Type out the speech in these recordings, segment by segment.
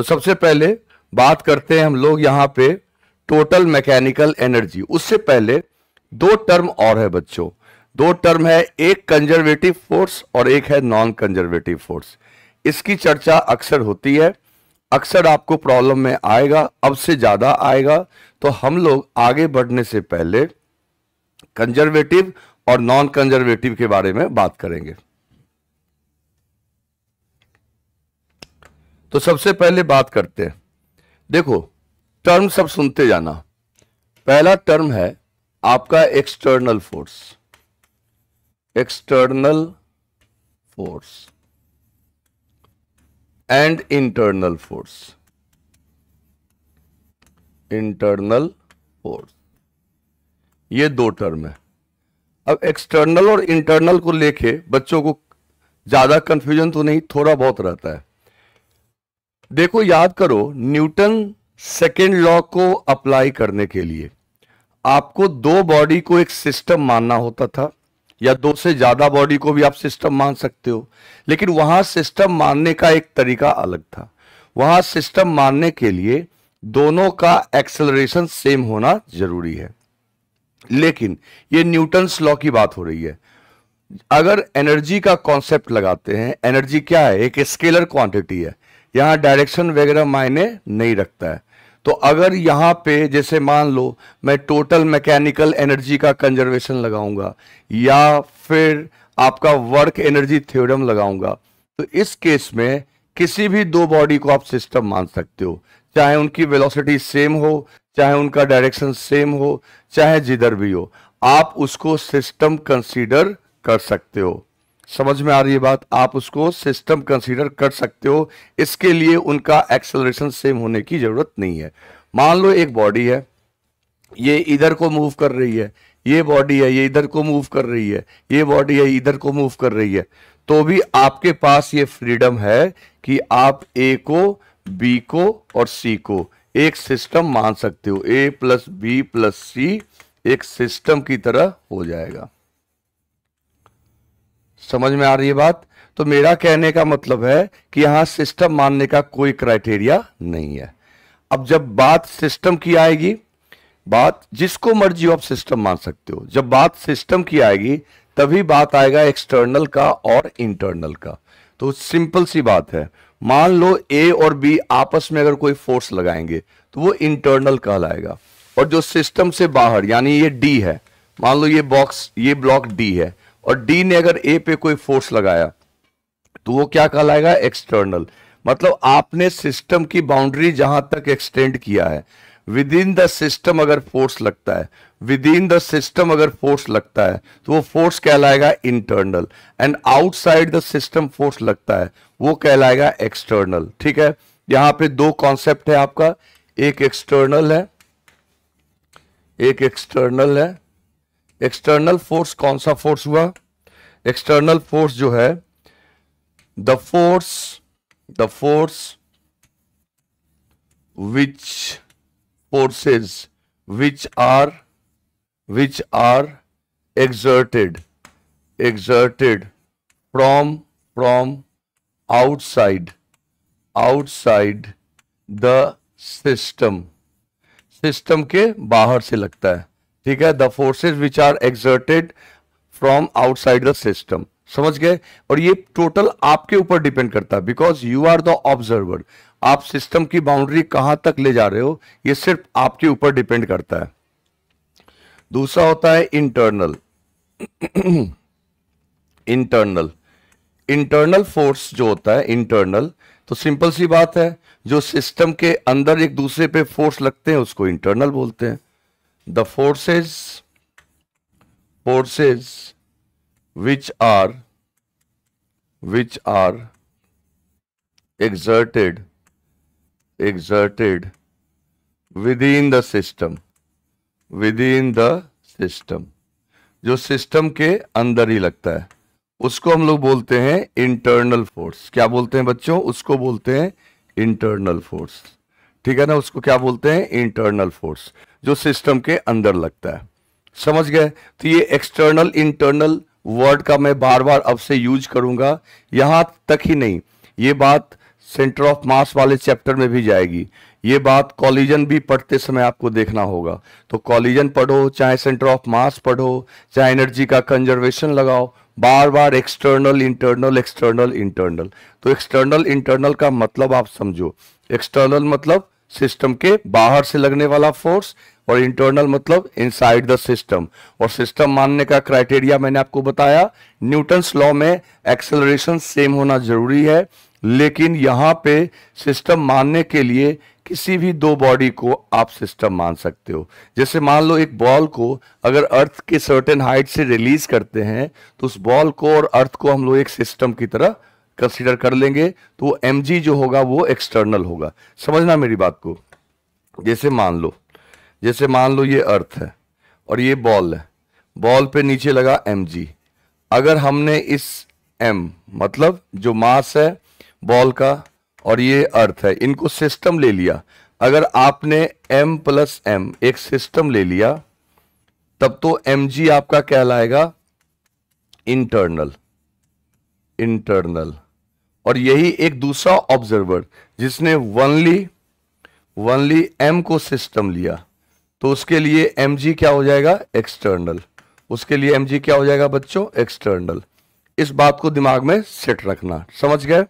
तो सबसे पहले बात करते हैं हम लोग यहां पे टोटल मैकेनिकल एनर्जी उससे पहले दो टर्म और है बच्चों दो टर्म है एक कंजर्वेटिव फोर्स और एक है नॉन कंजर्वेटिव फोर्स इसकी चर्चा अक्सर होती है अक्सर आपको प्रॉब्लम में आएगा अब से ज़्यादा आएगा तो हम लोग आगे बढ़ने से पहले कंजर्वेटिव और नॉन कंजर्वेटिव के बारे में बात करेंगे तो सबसे पहले बात करते हैं देखो टर्म सब सुनते जाना पहला टर्म है आपका external force external force and internal force internal force ये दो टर्म है अब एक्सटर्नल और इंटरनल को लेके बच्चों को ज़्यादा कंफ्यूजन तो नहीं थोड़ा बहुत रहता है देखो याद करो न्यूटन सेकेंड लॉ को अप्लाई करने के लिए आपको दो बॉडी को एक सिस्टम मानना होता था या दो से ज्यादा बॉडी को भी आप सिस्टम मान सकते हो लेकिन वहां सिस्टम मानने का एक तरीका अलग था वहां सिस्टम मानने के लिए दोनों का एक्सेलरेशन सेम होना जरूरी है लेकिन ये न्यूटन्स लॉ की बात हो रही है अगर एनर्जी का कॉन्सेप्ट लगाते हैं एनर्जी क्या है एक स्केलर क्वांटिटी है यहाँ डायरेक्शन वगैरह मायने नहीं रखता है तो अगर यहाँ पे जैसे मान लो मैं टोटल मैकेनिकल एनर्जी का कंजर्वेशन लगाऊंगा या फिर आपका वर्क एनर्जी थ्योरम लगाऊंगा तो इस केस में किसी भी दो बॉडी को आप सिस्टम मान सकते हो चाहे उनकी वेलोसिटी सेम हो चाहे उनका डायरेक्शन सेम हो चाहे जिधर भी हो आप उसको सिस्टम कंसीडर कर सकते हो समझ में आ रही है बात आप उसको सिस्टम कंसीडर कर सकते हो इसके लिए उनका एक्सेलरेशन सेम होने की ज़रूरत नहीं है मान लो एक बॉडी है ये इधर को मूव कर रही है ये बॉडी है ये इधर को मूव कर रही है ये बॉडी है इधर को मूव कर रही है तो भी आपके पास ये फ्रीडम है कि आप ए को बी को और सी को एक सिस्टम मान सकते हो A plus B plus C एक सिस्टम की तरह हो जाएगा समझ में आ रही है बात तो मेरा कहने का मतलब है कि यहां सिस्टम मानने का कोई क्राइटेरिया नहीं है अब जब बात सिस्टम की आएगी बात जिसको मर्जी हो आप सिस्टम मान सकते हो जब बात सिस्टम की आएगी तभी बात आएगा एक्सटर्नल का और इंटरनल का तो सिंपल सी बात है मान लो ए और बी आपस में अगर कोई फोर्स लगाएंगे तो वो इंटरनल कहलाएगा और जो सिस्टम से बाहर यानी ये डी है मान लो ये बॉक्स ये ब्लॉक डी है और डी ने अगर ए पे कोई फोर्स लगाया तो वो क्या कहलाएगा एक्सटर्नल मतलब आपने सिस्टम की बाउंड्री जहां तक एक्सटेंड किया है विद इन द सिस्टम अगर फोर्स लगता है विद इन द सिस्टम अगर फोर्स लगता है तो वो फोर्स कहलाएगा internal and outside the system force लगता है वो कहलाएगा एक्सटर्नल ठीक है यहां पे दो कॉन्सेप्ट है आपका एक एक्सटर्नल है एक एक्सटर्नल है एक्सटर्नल फोर्स कौन सा फोर्स हुआ एक्सटर्नल फोर्स जो है the force the force which forces which are which are exerted exerted from from outside outside the system system के बाहर से लगता है ठीक है the forces which are exerted from outside the system समझ गए और ये टोटल आपके ऊपर डिपेंड करता है because you are the observer आप सिस्टम की बाउंड्री कहां तक ले जा रहे हो ये सिर्फ आपके ऊपर डिपेंड करता है दूसरा होता है इंटरनल इंटरनल इंटरनल फोर्स जो होता है इंटरनल तो सिंपल सी बात है जो सिस्टम के अंदर एक दूसरे पे फोर्स लगते हैं उसको इंटरनल बोलते हैं the forces forces which are which are exerted exerted within the system within the system जो सिस्टम के अंदर ही लगता है उसको हम लोग बोलते हैं इंटरनल फोर्स क्या बोलते हैं बच्चों उसको बोलते हैं इंटरनल फोर्स ठीक है ना उसको क्या बोलते हैं इंटरनल फोर्स जो सिस्टम के अंदर लगता है समझ गए तो ये एक्सटर्नल इंटरनल वर्ड का मैं बार बार अब से यूज करूंगा यहां तक ही नहीं ये बात सेंटर ऑफ मास वाले चैप्टर में भी जाएगी ये बात कॉलिजन भी पढ़ते समय आपको देखना होगा तो कॉलिजन पढ़ो चाहे सेंटर ऑफ मास पढ़ो चाहे एनर्जी का कंजर्वेशन लगाओ बार बार एक्सटर्नल इंटरनल एक्सटर्नल इंटरनल तो एक्सटर्नल इंटरनल का मतलब आप समझो एक्सटर्नल मतलब सिस्टम के बाहर से लगने वाला फोर्स और इंटरनल मतलब इनसाइड द सिस्टम और सिस्टम मानने का क्राइटेरिया मैंने आपको बताया न्यूटन्स लॉ में एक्सेलरेशन सेम होना जरूरी है लेकिन यहाँ पे सिस्टम मानने के लिए किसी भी दो बॉडी को आप सिस्टम मान सकते हो जैसे मान लो एक बॉल को अगर अर्थ के सर्टेन हाइट से रिलीज करते हैं तो उस बॉल को और अर्थ को हम लोग एक सिस्टम की तरह कंसिडर कर लेंगे तो एम जो होगा वो एक्सटर्नल होगा समझना मेरी बात को जैसे मान लो जैसे मान लो ये अर्थ है और ये बॉल है बॉल पे नीचे लगा एम अगर हमने इस एम मतलब जो मास है बॉल का और ये अर्थ है इनको सिस्टम ले लिया अगर आपने m प्लस एम एक सिस्टम ले लिया तब तो mg आपका कहलाएगा इंटरनल इंटरनल और यही एक दूसरा ऑब्जर्वर जिसने वनली वनली m को सिस्टम लिया तो उसके लिए mg क्या हो जाएगा एक्सटर्नल उसके लिए mg क्या हो जाएगा बच्चों एक्सटर्नल इस बात को दिमाग में सेट रखना समझ गए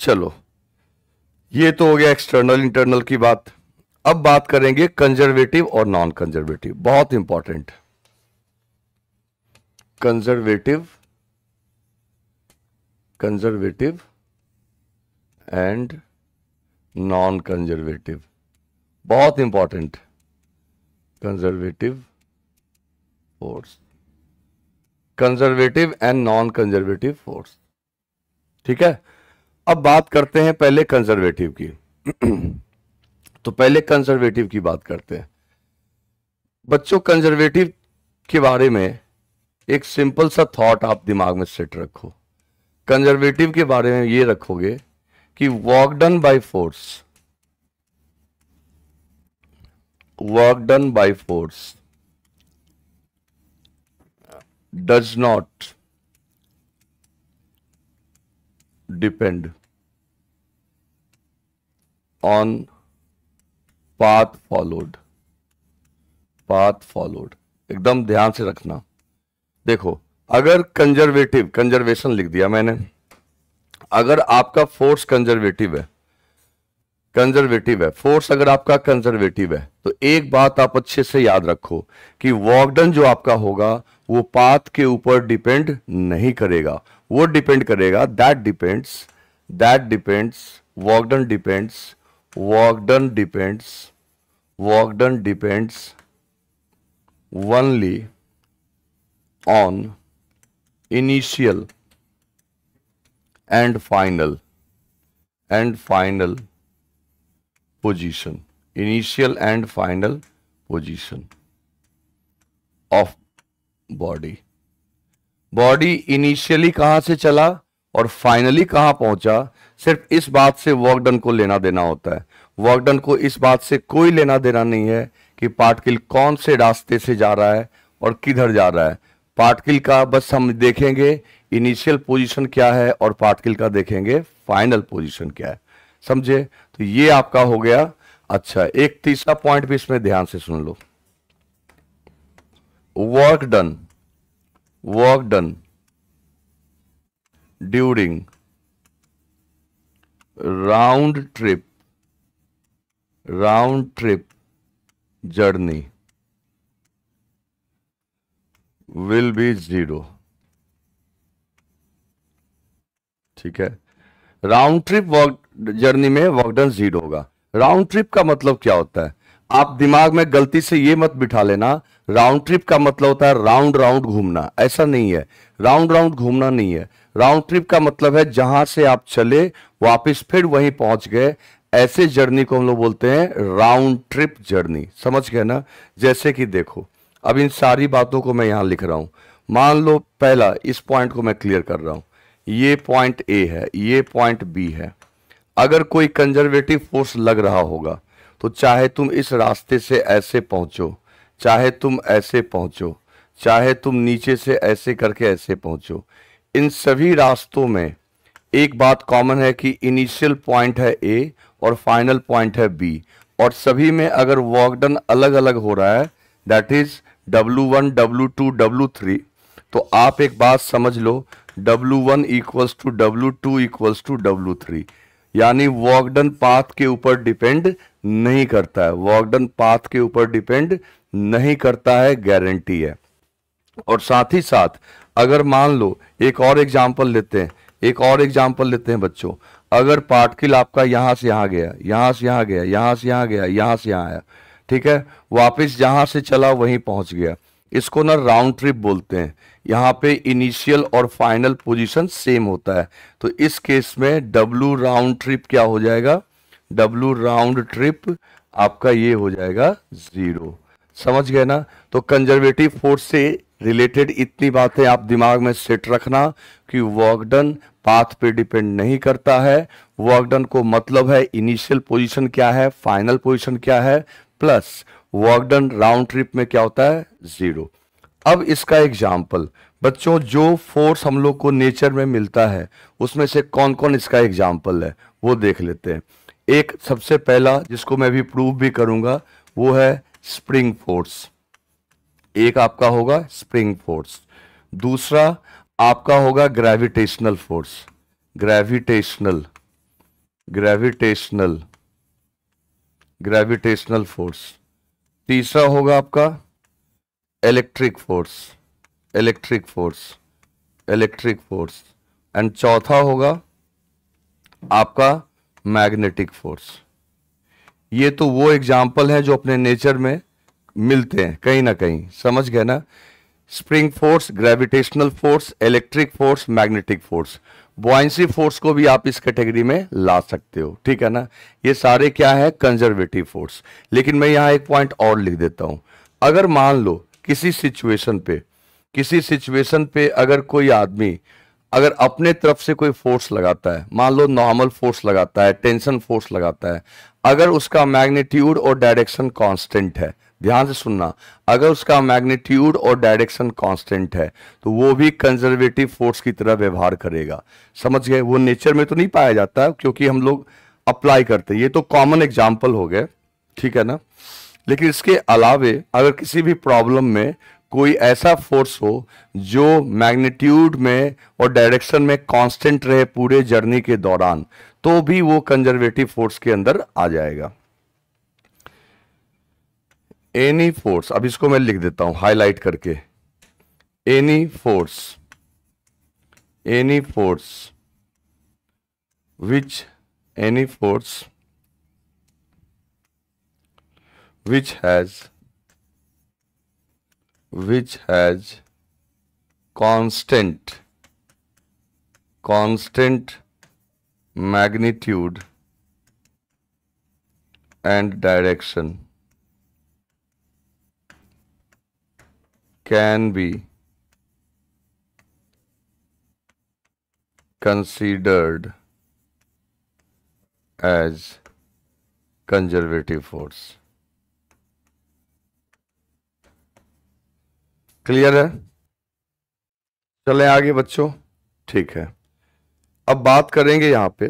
चलो ये तो हो गया एक्सटर्नल इंटरनल की बात अब बात करेंगे कंजर्वेटिव और नॉन कंजर्वेटिव बहुत important conservative conservative and non conservative बहुत important conservative force conservative and non conservative force ठीक है अब बात करते हैं पहले कंजर्वेटिव की तो पहले कंजर्वेटिव की बात करते हैं बच्चों कंजर्वेटिव के बारे में एक सिंपल सा थॉट आप दिमाग में सेट रखो कंजर्वेटिव के बारे में ये रखोगे कि work done by force work done by force does not depend on path followed path followed एकदम ध्यान से रखना देखो अगर कंजर्वेटिव कंजर्वेशन लिख दिया मैंने अगर आपका फोर्स कंजर्वेटिव है कंजर्वेटिव है फोर्स अगर आपका कंजर्वेटिव है तो एक बात आप अच्छे से याद रखो कि वॉकडन जो आपका होगा वो पाथ के ऊपर डिपेंड नहीं करेगा वो डिपेंड करेगा that depends that depends work done depends work done depends work done depends only on initial and final and final position initial and final position of body body initially कहाँ से चला और फाइनली कहाँ पहुंचा सिर्फ इस बात से वर्क डन को लेना देना होता है वर्कडन को इस बात से कोई लेना देना नहीं है कि पार्टिकल कौन से रास्ते से जा रहा है और किधर जा रहा है पार्टिकल का बस हम देखेंगे इनिशियल पोजीशन क्या है और पार्टिकल का देखेंगे फाइनल पोजीशन क्या है समझे तो ये आपका हो गया अच्छा एक तीसरा पॉइंट भी इसमें ध्यान से सुन लो work done work done during round trip round trip journey will be zero ठीक है राउंड ट्रिप जर्नी में वर्कडन जीरो होगा राउंड ट्रिप का मतलब क्या होता है आप दिमाग में गलती से ये मत बिठा लेना राउंड ट्रिप का मतलब होता है राउंड राउंड घूमना ऐसा नहीं है राउंड राउंड घूमना नहीं है राउंड ट्रिप का मतलब है जहां से आप चले वापस फिर वहीं पहुंच गए ऐसे जर्नी को हम लोग बोलते हैं राउंड ट्रिप जर्नी समझ गए ना जैसे कि देखो अब इन सारी बातों को मैं यहां लिख रहा हूं मान लो पहला इस पॉइंट को मैं क्लियर कर रहा हूं ये पॉइंट ए है ये पॉइंट बी है अगर कोई कंजर्वेटिव फोर्स लग रहा होगा तो चाहे तुम इस रास्ते से ऐसे पहुंचो चाहे तुम ऐसे पहुँचो चाहे तुम नीचे से ऐसे करके ऐसे पहुँचो इन सभी रास्तों में एक बात कॉमन है कि इनिशियल पॉइंट है ए और फाइनल पॉइंट है बी और सभी में अगर वर्क डन अलग अलग हो रहा है that is W one W two W three तो आप एक बात समझ लो W one equals to W two equals to W three यानी वर्कडन पाथ के ऊपर डिपेंड नहीं करता है वर्कडन पाथ के ऊपर डिपेंड नहीं करता है गारंटी है और साथ ही साथ अगर मान लो एक और एग्जाम्पल लेते हैं एक और एग्जाम्पल लेते हैं बच्चों अगर पार्टिकल आपका यहां से यहां गया यहां से यहां गया यहां से यहां गया यहां से यहाँ आया ठीक है वापस जहां से चला वहीं पहुंच गया इसको ना राउंड ट्रिप बोलते हैं यहाँ पे इनिशियल और फाइनल पोजीशन सेम होता है तो इस केस में डब्लू राउंड ट्रिप क्या हो जाएगा डब्लू राउंड ट्रिप आपका ये हो जाएगा ज़ीरो समझ गए ना तो कंजर्वेटिव फोर्स से रिलेटेड इतनी बातें आप दिमाग में सेट रखना कि वर्कडन पाथ पे डिपेंड नहीं करता है वर्कडन को मतलब है इनिशियल पोजीशन क्या है फाइनल पोजीशन क्या है प्लस वर्कडन राउंड ट्रिप में क्या होता है जीरो अब इसका एग्जाम्पल बच्चों जो फोर्स हम लोग को नेचर में मिलता है उसमें से कौन कौन इसका एग्जाम्पल है वो देख लेते हैं एक सबसे पहला जिसको मैं भी प्रूव भी करूंगा वो है स्प्रिंग फोर्स एक आपका होगा स्प्रिंग फोर्स दूसरा आपका होगा gravitational force gravitational gravitational gravitational force तीसरा होगा आपका electric force electric force electric force and चौथा होगा आपका मैग्नेटिक फोर्स ये तो वो एग्जाम्पल हैं जो अपने नेचर में मिलते हैं कहीं ना कहीं समझ गए ना spring force gravitational force electric force magnetic force buoyancy force को भी आप इस कैटेगरी में ला सकते हो ठीक है ना ये सारे क्या है कंजर्वेटिव फोर्स लेकिन मैं यहाँ एक पॉइंट और लिख देता हूँ अगर मान लो किसी सिचुएशन पे किसी सिचुएशन पे अगर कोई आदमी अगर अपने तरफ से कोई फोर्स लगाता है मान लो नॉर्मल फोर्स लगाता है टेंशन फोर्स लगाता है अगर उसका मैग्नीट्यूड और डायरेक्शन कांस्टेंट है ध्यान से सुनना अगर उसका मैग्नीट्यूड और डायरेक्शन कांस्टेंट है तो वो भी कंजर्वेटिव फोर्स की तरह व्यवहार करेगा समझ गए वो नेचर में तो नहीं पाया जाता क्योंकि हम लोग अप्लाई करते हैं ये तो कॉमन एग्जाम्पल हो गए ठीक है ना लेकिन इसके अलावे अगर किसी भी प्रॉब्लम में कोई ऐसा फोर्स हो जो मैग्नीट्यूड में और डायरेक्शन में कांस्टेंट रहे पूरे जर्नी के दौरान तो भी वो कंजर्वेटिव फोर्स के अंदर आ जाएगा एनी फोर्स अब इसको मैं लिख देता हूं हाईलाइट करके any force any force which any force which has which has constant constant magnitude and direction can be considered as conservative force clear है चले आगे बच्चों ठीक है अब बात करेंगे यहां पे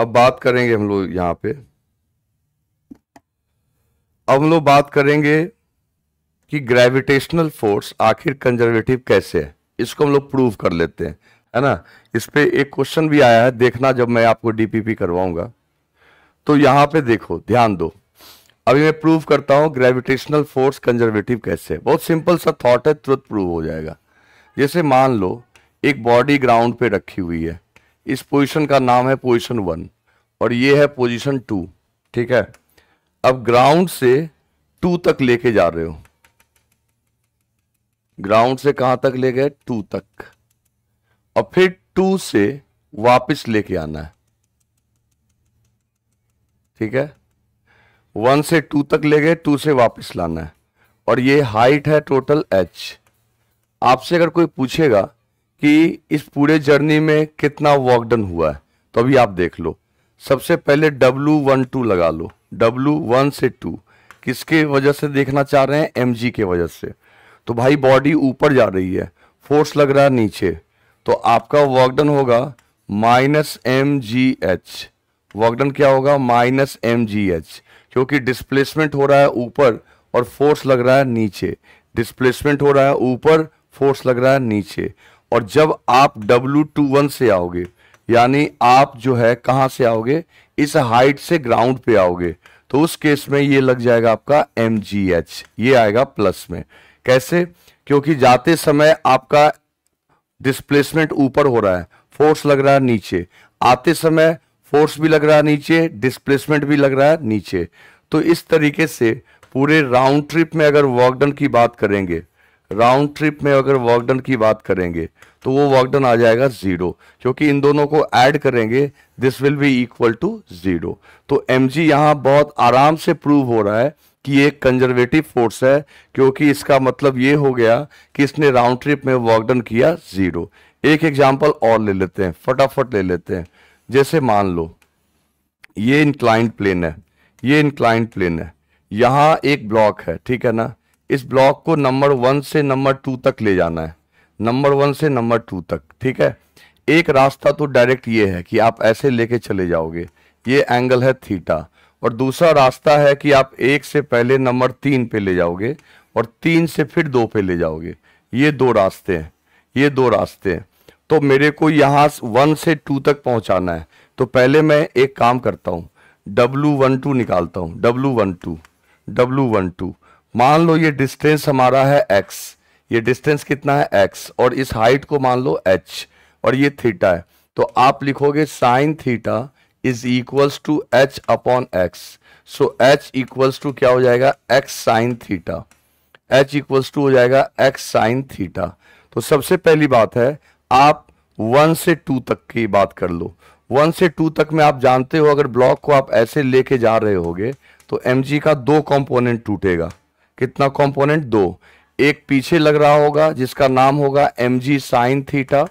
अब बात करेंगे हम लोग यहां पे अब हम लोग बात करेंगे कि ग्रेविटेशनल फोर्स आखिर कंजर्वेटिव कैसे है इसको हम लोग प्रूव कर लेते हैं है ना इस पर एक क्वेश्चन भी आया है देखना जब मैं आपको डीपीपी करवाऊंगा तो यहां पे देखो ध्यान दो अभी मैं प्रूव करता हूं ग्रेविटेशनल फोर्स कंजर्वेटिव कैसे है बहुत सिंपल सा थॉट है तुरंत प्रूव हो जाएगा जैसे मान लो एक बॉडी ग्राउंड पे रखी हुई है इस पोजीशन का नाम है पोजीशन वन और ये है पोजीशन टू ठीक है अब ग्राउंड से टू तक लेके जा रहे हो ग्राउंड से कहां तक ले गए टू तक और फिर टू से वापस लेके आना है ठीक है वन से टू तक ले गए टू से वापस लाना है और ये हाइट है टोटल एच आपसे अगर कोई पूछेगा कि इस पूरे जर्नी में कितना वर्क डन हुआ है तो अभी आप देख लो सबसे पहले डब्लू वन टू लगा लो डब्लू वन से टू किसके वजह से देखना चाह रहे हैं एम जी के वजह से तो भाई बॉडी ऊपर जा रही है फोर्स लग रहा है नीचे तो आपका वर्क डन होगा minus M G H work done क्या होगा माइनस एम जी एच क्योंकि डिस्प्लेसमेंट हो रहा है ऊपर और फोर्स लग रहा है नीचे डिस्प्लेसमेंट हो रहा है ऊपर फोर्स लग रहा है नीचे और जब आप डब्ल्यू टू वन से आओगे यानी आप जो है कहां से आओगे इस हाइट से ग्राउंड पे आओगे तो उस केस में ये लग जाएगा आपका एम जी एच ये आएगा प्लस में कैसे क्योंकि जाते समय आपका डिस्प्लेसमेंट ऊपर हो रहा है फोर्स लग रहा है नीचे आते समय फोर्स भी लग रहा है नीचे डिस्प्लेसमेंट भी लग रहा है नीचे तो इस तरीके से पूरे राउंड ट्रिप में अगर वर्कडन की बात करेंगे राउंड ट्रिप में अगर वर्कडन की बात करेंगे तो वो वर्कडन आ जाएगा ज़ीरो क्योंकि इन दोनों को ऐड करेंगे this will be equal to zero तो एम जी यहाँ बहुत आराम से प्रूव हो रहा है कि ये कंजर्वेटिव फोर्स है क्योंकि इसका मतलब ये हो गया कि इसने राउंड ट्रिप में वर्कडन किया ज़ीरो एक एग्जाम्पल और ले लेते हैं फटाफट ले लेते हैं जैसे मान लो ये इंक्लाइंट प्लेन है ये इंक्लाइंट प्लेन है यहाँ एक ब्लॉक है ठीक है ना इस ब्लॉक को नंबर वन से नंबर टू तक ले जाना है नंबर वन से नंबर टू तक ठीक है एक रास्ता तो डायरेक्ट ये है कि आप ऐसे लेके चले जाओगे ये एंगल है थीटा और दूसरा रास्ता है कि आप एक से पहले नंबर तीन पे ले जाओगे और तीन से फिर दो पे ले जाओगे ये दो रास्ते हैं ये दो रास्ते हैं तो मेरे को यहाँ वन से टू तक पहुँचाना है तो पहले मैं एक काम करता हूँ डब्लू वन टू निकालता हूँ W one two W one two मान लो ये डिस्टेंस हमारा है एक्स ये डिस्टेंस कितना है एक्स और इस हाइट को मान लो एच और ये थीटा है तो आप लिखोगे sine theta is equals to H upon X so H equals to क्या हो जाएगा X sine theta H equals to हो जाएगा एक्स साइन थीटा तो सबसे पहली बात है आप वन से टू तक की बात कर लो वन से टू तक में आप जानते हो अगर ब्लॉक को आप ऐसे लेके जा रहे होगे तो एम का दो कंपोनेंट टूटेगा कितना कंपोनेंट दो एक पीछे लग रहा होगा जिसका नाम होगा एम जी साइन थीटा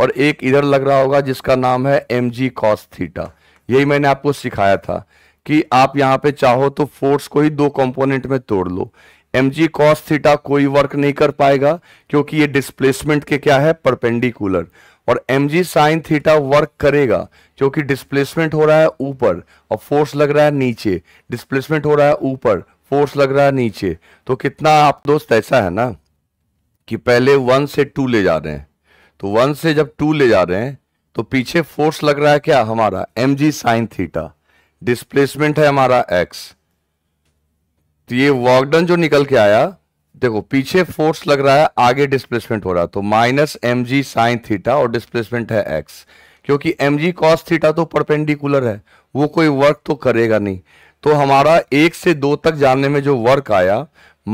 और एक इधर लग रहा होगा जिसका नाम है एम जी कॉस थीटा यही मैंने आपको सिखाया था कि आप यहाँ पे चाहो तो फोर्स को ही दो कंपोनेंट में तोड़ लो एम जी कॉस थीटा कोई वर्क नहीं कर पाएगा क्योंकि ये डिस्प्लेसमेंट के क्या है परपेंडिकुलर और M G sine theta work करेगा क्योंकि डिस्प्लेसमेंट हो रहा है ऊपर और फोर्स लग रहा है नीचे डिस्प्लेसमेंट हो रहा है ऊपर फोर्स लग रहा है नीचे तो कितना आप दोस्त ऐसा है ना कि पहले वन से टू ले जा रहे हैं तो वन से जब टू ले जा रहे हैं तो पीछे फोर्स लग रहा है क्या हमारा M G sine theta displacement है हमारा एक्स तो ये वॉकडन जो निकल के आया देखो पीछे फोर्स लग रहा है आगे डिस्प्लेसमेंट हो रहा है तो minus M G sine theta और डिस्प्लेसमेंट है एक्स क्योंकि एम जी कॉस थीटा तो परपेंडिकुलर है वो कोई वर्क तो करेगा नहीं तो हमारा एक से दो तक जानने में जो वर्क आया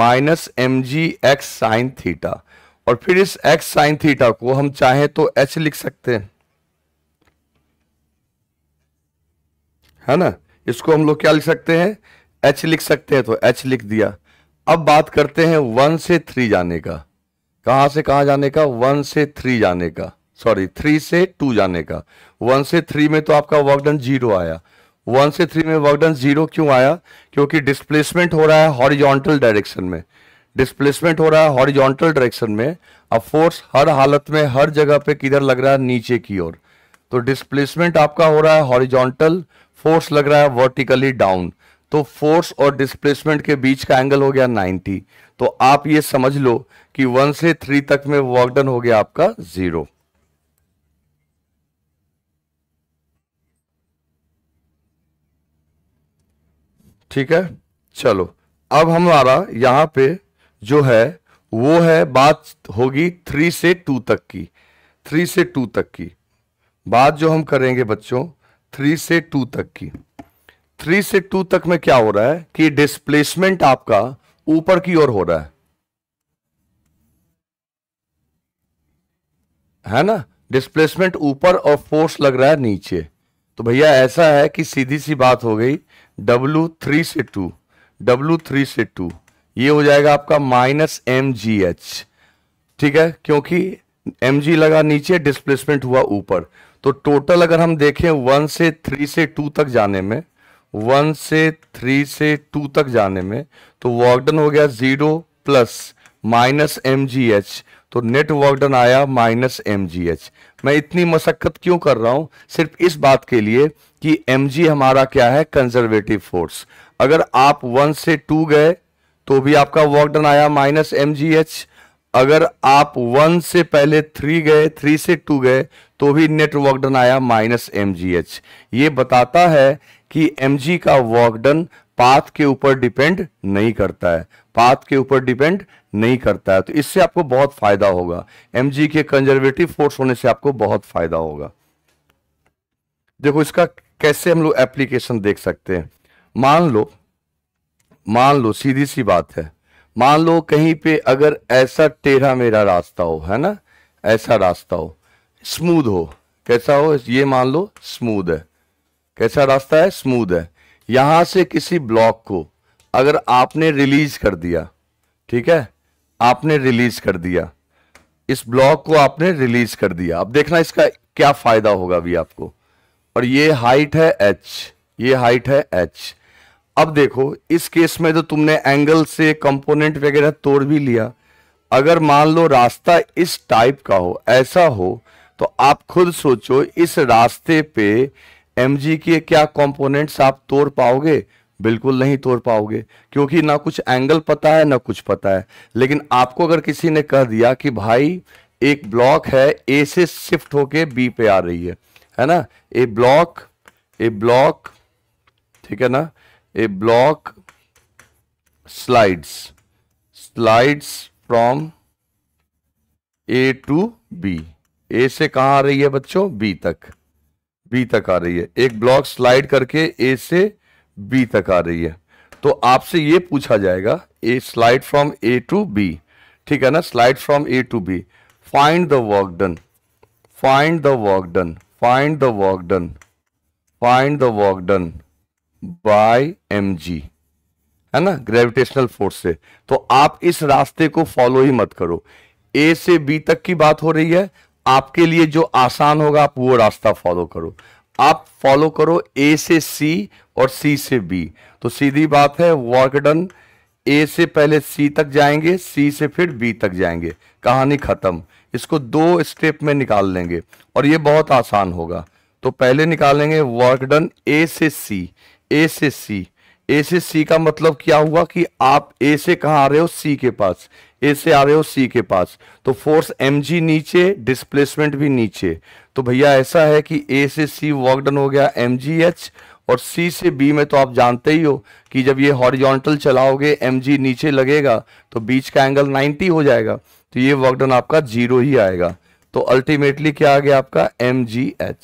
minus M G X sine theta और फिर इस एक्स साइन थीटा को हम चाहे तो एच लिख सकते हैं है ना इसको हम लोग क्या लिख सकते हैं एच लिख सकते हैं तो एच लिख दिया अब बात करते हैं वन से थ्री जाने का कहा से कहा जाने का वन से थ्री जाने का सॉरी थ्री से टू जाने का वन से थ्री में तो आपका वर्क डन जीरो आया वन से थ्री में वर्क डन जीरो क्यों आया क्योंकि डिस्प्लेसमेंट हो रहा है हॉरिजॉन्टल डायरेक्शन में डिस्प्लेसमेंट हो रहा है हॉरिजॉन्टल डायरेक्शन में अब फोर्स हर हालत में हर जगह पे किधर लग रहा है नीचे की ओर तो डिस्प्लेसमेंट आपका हो रहा है हॉरिजॉन्टल फोर्स लग रहा है वर्टिकली डाउन तो फोर्स और डिस्प्लेसमेंट के बीच का एंगल हो गया 90 तो आप ये समझ लो कि वन से थ्री तक में वर्कडन हो गया आपका जीरो ठीक है चलो अब हमारा यहां पे जो है वो है बात होगी थ्री से टू तक की थ्री से टू तक की बात जो हम करेंगे बच्चों थ्री से टू तक की थ्री से टू तक में क्या हो रहा है कि डिस्प्लेसमेंट आपका ऊपर की ओर हो रहा है है ना डिस्प्लेसमेंट ऊपर और फोर्स लग रहा है नीचे तो भैया ऐसा है कि सीधी सी बात हो गई W3 थ्री से टू W3 थ्री से टू ये हो जाएगा आपका माइनस एम जी एच ठीक है क्योंकि एम जी लगा नीचे डिस्प्लेसमेंट हुआ ऊपर तो टोटल अगर हम देखें वन से थ्री से टू तक जाने में वन से थ्री से टू तक जाने में तो वॉकडन हो गया zero plus minus M G H तो नेट वॉकडन आया माइनस एम जी एच मैं इतनी मशक्कत क्यों कर रहा हूं सिर्फ इस बात के लिए कि एम हमारा क्या है कंजर्वेटिव फोर्स अगर आप वन से टू गए तो भी आपका वर्क डन आया माइनस एम अगर आप वन से पहले थ्री गए थ्री से टू गए तो भी नेट वर्क डन आया माइनस एम ये बताता है कि एम का वर्क डन पाथ के ऊपर डिपेंड नहीं करता है पाथ के ऊपर डिपेंड नहीं करता है तो इससे आपको बहुत फायदा होगा एम के कंजर्वेटिव फोर्स होने से आपको बहुत फायदा होगा देखो इसका कैसे हम लोग एप्लीकेशन देख सकते हैं मान लो मान लो सीधी सी बात है मान लो कहीं पे अगर ऐसा टेढ़ा मेरा रास्ता हो है ना ऐसा रास्ता हो स्मूद हो कैसा हो ये मान लो स्मूद है कैसा रास्ता है स्मूद है यहां से किसी ब्लॉक को अगर आपने रिलीज कर दिया ठीक है आपने रिलीज कर दिया इस ब्लॉक को आपने रिलीज कर दिया अब देखना इसका क्या फायदा होगा अभी आपको और ये हाइट है एच ये हाइट है एच अब देखो इस केस में तो तुमने एंगल से कंपोनेंट वगैरह तोड़ भी लिया अगर मान लो रास्ता इस टाइप का हो ऐसा हो तो आप खुद सोचो इस रास्ते पे एम के क्या कंपोनेंट्स आप तोड़ पाओगे बिल्कुल नहीं तोड़ पाओगे क्योंकि ना कुछ एंगल पता है ना कुछ पता है लेकिन आपको अगर किसी ने कह दिया कि भाई एक ब्लॉक है ए से शिफ्ट होके बी पे आ रही है है ना ए ब्लॉक ए ब्लॉक ठीक है ना A block slides slides from A to B A से कहा आ रही है बच्चों बी तक बी तक आ रही है एक ब्लॉक स्लाइड करके ए से बी तक आ रही है तो आपसे ये पूछा जाएगा A slide from A to B ठीक है ना slide from A to B find the work done find the work done find the work done find the work done by M G है ना ग्रेविटेशनल फोर्स से तो आप इस रास्ते को फॉलो ही मत करो ए से बी तक की बात हो रही है आपके लिए जो आसान होगा आप वो रास्ता फॉलो करो आप फॉलो करो ए से सी और सी से बी तो सीधी बात है वर्क डन ए से पहले सी तक जाएंगे सी से फिर बी तक जाएंगे कहानी खत्म इसको दो स्टेप में निकाल लेंगे और ये बहुत आसान होगा तो पहले निकालेंगे वर्क डन ए से सी ए से सी ए से सी का मतलब क्या हुआ कि आप ए से कहा आ रहे हो सी के पास ए से आ रहे हो सी के पास तो फोर्स एम जी नीचे डिस्प्लेसमेंट भी नीचे तो भैया ऐसा है कि ए से सी वर्कडन हो गया एम जी एच और सी से बी में तो आप जानते ही हो कि जब ये हॉरिजॉन्टल चलाओगे एम जी नीचे लगेगा तो बीच का एंगल 90 हो जाएगा तो ये वर्कडन आपका जीरो ही आएगा तो अल्टीमेटली क्या आ गया आपका एम जी एच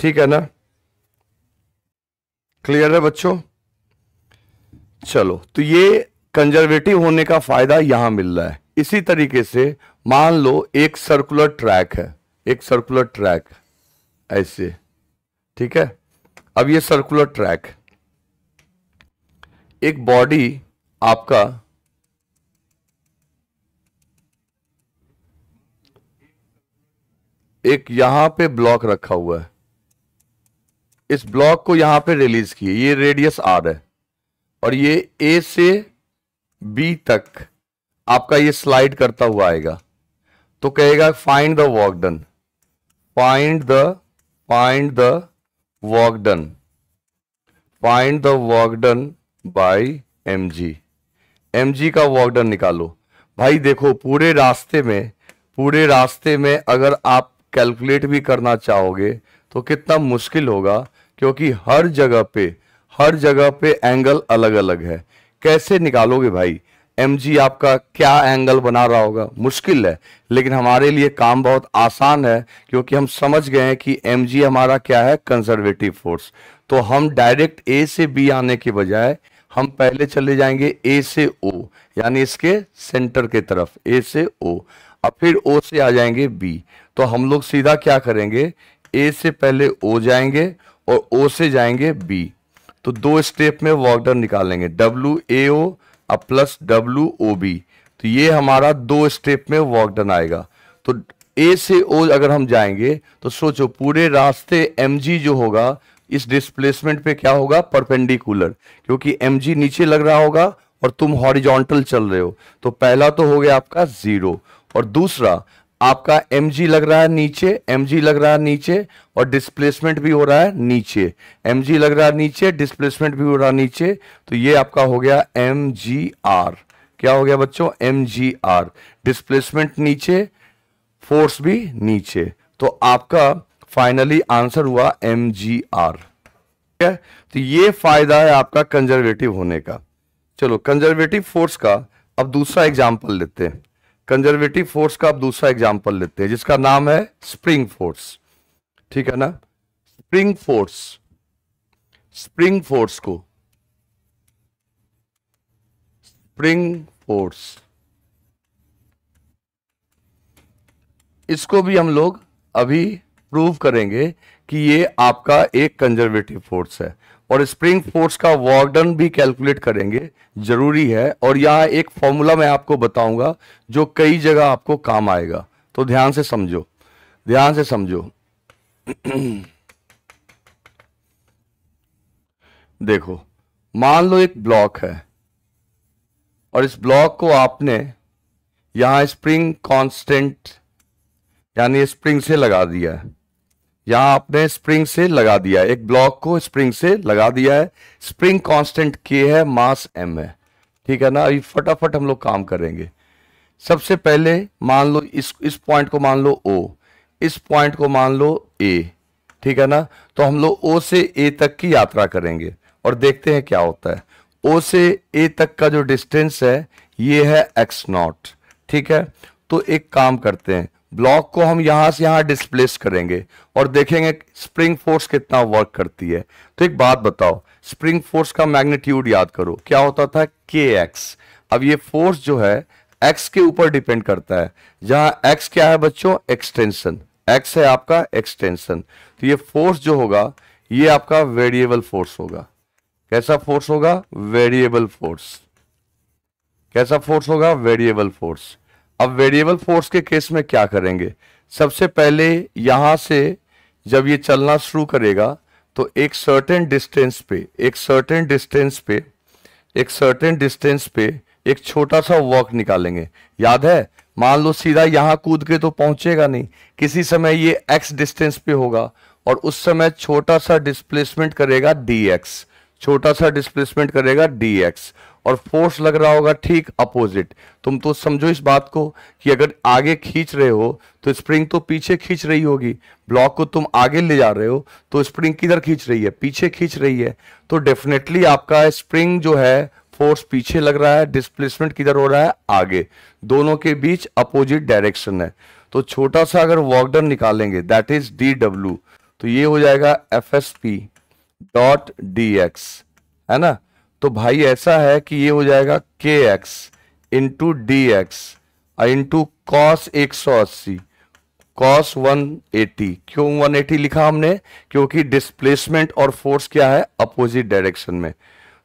ठीक है ना क्लियर है बच्चों चलो तो ये कंजर्वेटिव होने का फायदा यहां मिल रहा है इसी तरीके से मान लो एक सर्कुलर ट्रैक है एक सर्कुलर ट्रैक ऐसे ठीक है अब ये सर्कुलर ट्रैक एक बॉडी आपका एक यहां पे ब्लॉक रखा हुआ है इस ब्लॉक को यहां पे रिलीज किए ये रेडियस आर है और ये ए से बी तक आपका ये स्लाइड करता हुआ आएगा तो कहेगा find the work done find the find the work done. Find the work M G M G का वर्क डन निकालो भाई देखो पूरे रास्ते में पूरे रास्ते में अगर आप कैलकुलेट भी करना चाहोगे तो कितना मुश्किल होगा क्योंकि हर जगह पे हर जगह पे एंगल अलग अलग है कैसे निकालोगे भाई एम आपका क्या एंगल बना रहा होगा मुश्किल है लेकिन हमारे लिए काम बहुत आसान है क्योंकि हम समझ गए हैं कि एम हमारा क्या है कंजर्वेटिव फोर्स तो हम डायरेक्ट ए से बी आने के बजाय हम पहले चले जाएंगे ए से ओ यानी इसके सेंटर के तरफ ए से ओ और फिर ओ से आ जाएंगे बी तो हम लोग सीधा क्या करेंगे ए से पहले ओ जाएंगे और ओ से जाएंगे बी तो दो स्टेप में वॉकडर निकालेंगे डब्ल्यू ए ओ अब प्लस डब्ल्यू ओ बी तो ये हमारा दो स्टेप में वर्क डन आएगा तो ए से ओ अगर हम जाएंगे तो सोचो पूरे रास्ते एम जी जो होगा इस डिस्प्लेसमेंट पे क्या होगा परपेंडिकुलर क्योंकि एम जी नीचे लग रहा होगा और तुम हॉरिजॉन्टल चल रहे हो तो पहला तो हो गया आपका जीरो और दूसरा आपका एम जी लग रहा है नीचे एम जी लग रहा है नीचे और डिस्प्लेसमेंट भी हो रहा है नीचे एम जी लग रहा है नीचे डिस्प्लेसमेंट भी हो रहा है नीचे तो ये आपका हो गया एम जी आर क्या हो गया बच्चों एम जी आर डिस्प्लेसमेंट नीचे फोर्स भी नीचे तो आपका फाइनली आंसर हुआ एम जी आर ठीक है तो ये फायदा है आपका कंजर्वेटिव होने का चलो कंजर्वेटिव फोर्स का अब दूसरा एग्जाम्पल लेते हैं कंजर्वेटिव फोर्स का आप दूसरा एग्जाम्पल लेते हैं जिसका नाम है स्प्रिंग फोर्स ठीक है ना स्प्रिंग फोर्स स्प्रिंग फोर्स को स्प्रिंग फोर्स इसको भी हम लोग अभी प्रूव करेंगे कि ये आपका एक कंजर्वेटिव फोर्स है और स्प्रिंग फोर्स का वार्डन भी कैलकुलेट करेंगे जरूरी है और यहाँ एक फॉर्मूला मैं आपको बताऊंगा जो कई जगह आपको काम आएगा तो ध्यान से समझो ध्यान से समझो देखो मान लो एक ब्लॉक है और इस ब्लॉक को आपने यहां स्प्रिंग कांस्टेंट यानी स्प्रिंग से लगा दिया है यहां आपने स्प्रिंग से लगा दिया एक ब्लॉक को स्प्रिंग से लगा दिया है स्प्रिंग कांस्टेंट के है मास एम है ठीक है ना अभी फटाफट हम लोग काम करेंगे सबसे पहले मान लो इस इस पॉइंट को मान लो ओ इस पॉइंट को मान लो ए ठीक है ना तो हम लोग ओ से ए तक की यात्रा करेंगे और देखते हैं क्या होता है ओ से ए तक का जो डिस्टेंस है ये है एक्स नॉट ठीक है तो एक काम करते हैं ब्लॉक को हम यहां से यहां डिस्प्लेस करेंगे और देखेंगे स्प्रिंग फोर्स कितना वर्क करती है तो एक बात बताओ स्प्रिंग फोर्स का मैग्नीट्यूड याद करो क्या होता था के एक्स अब ये फोर्स जो है एक्स के ऊपर डिपेंड करता है जहां एक्स क्या है बच्चों एक्सटेंशन एक्स है आपका एक्सटेंशन तो ये फोर्स जो होगा ये आपका वेरिएबल फोर्स होगा कैसा फोर्स होगा वेरिएबल फोर्स कैसा फोर्स होगा वेरिएबल फोर्स अब वेरिएबल फोर्स के केस में क्या करेंगे सबसे पहले यहां से जब ये चलना शुरू करेगा तो एक सर्टेन डिस्टेंस पे एक सर्टेन डिस्टेंस पे एक सर्टेन डिस्टेंस पे एक छोटा सा वर्क निकालेंगे याद है मान लो सीधा यहां कूद के तो पहुंचेगा नहीं किसी समय ये एक्स डिस्टेंस पे होगा और उस समय छोटा सा डिस्प्लेसमेंट करेगा डी एक्स छोटा सा डिस्प्लेसमेंट करेगा डी एक्स और फोर्स लग रहा होगा ठीक अपोजिट तुम तो समझो इस बात को कि अगर आगे खींच रहे हो तो स्प्रिंग तो पीछे खींच रही होगी ब्लॉक को तुम आगे ले जा रहे हो तो स्प्रिंग किधर खींच रही है पीछे खींच रही है तो डेफिनेटली आपका स्प्रिंग जो है फोर्स पीछे लग रहा है डिस्प्लेसमेंट किधर हो रहा है आगे दोनों के बीच अपोजिट डायरेक्शन है तो छोटा सा अगर वॉकडन निकालेंगे दैट इज डी डब्ल्यू तो ये हो जाएगा F S P dot D X है ना तो भाई ऐसा है कि ये हो जाएगा K X into D X into cos एक सौ अस्सी कॉस एटी क्यों एटी लिखा हमने क्योंकि डिस्प्लेसमेंट और फोर्स क्या है अपोजिट डायरेक्शन में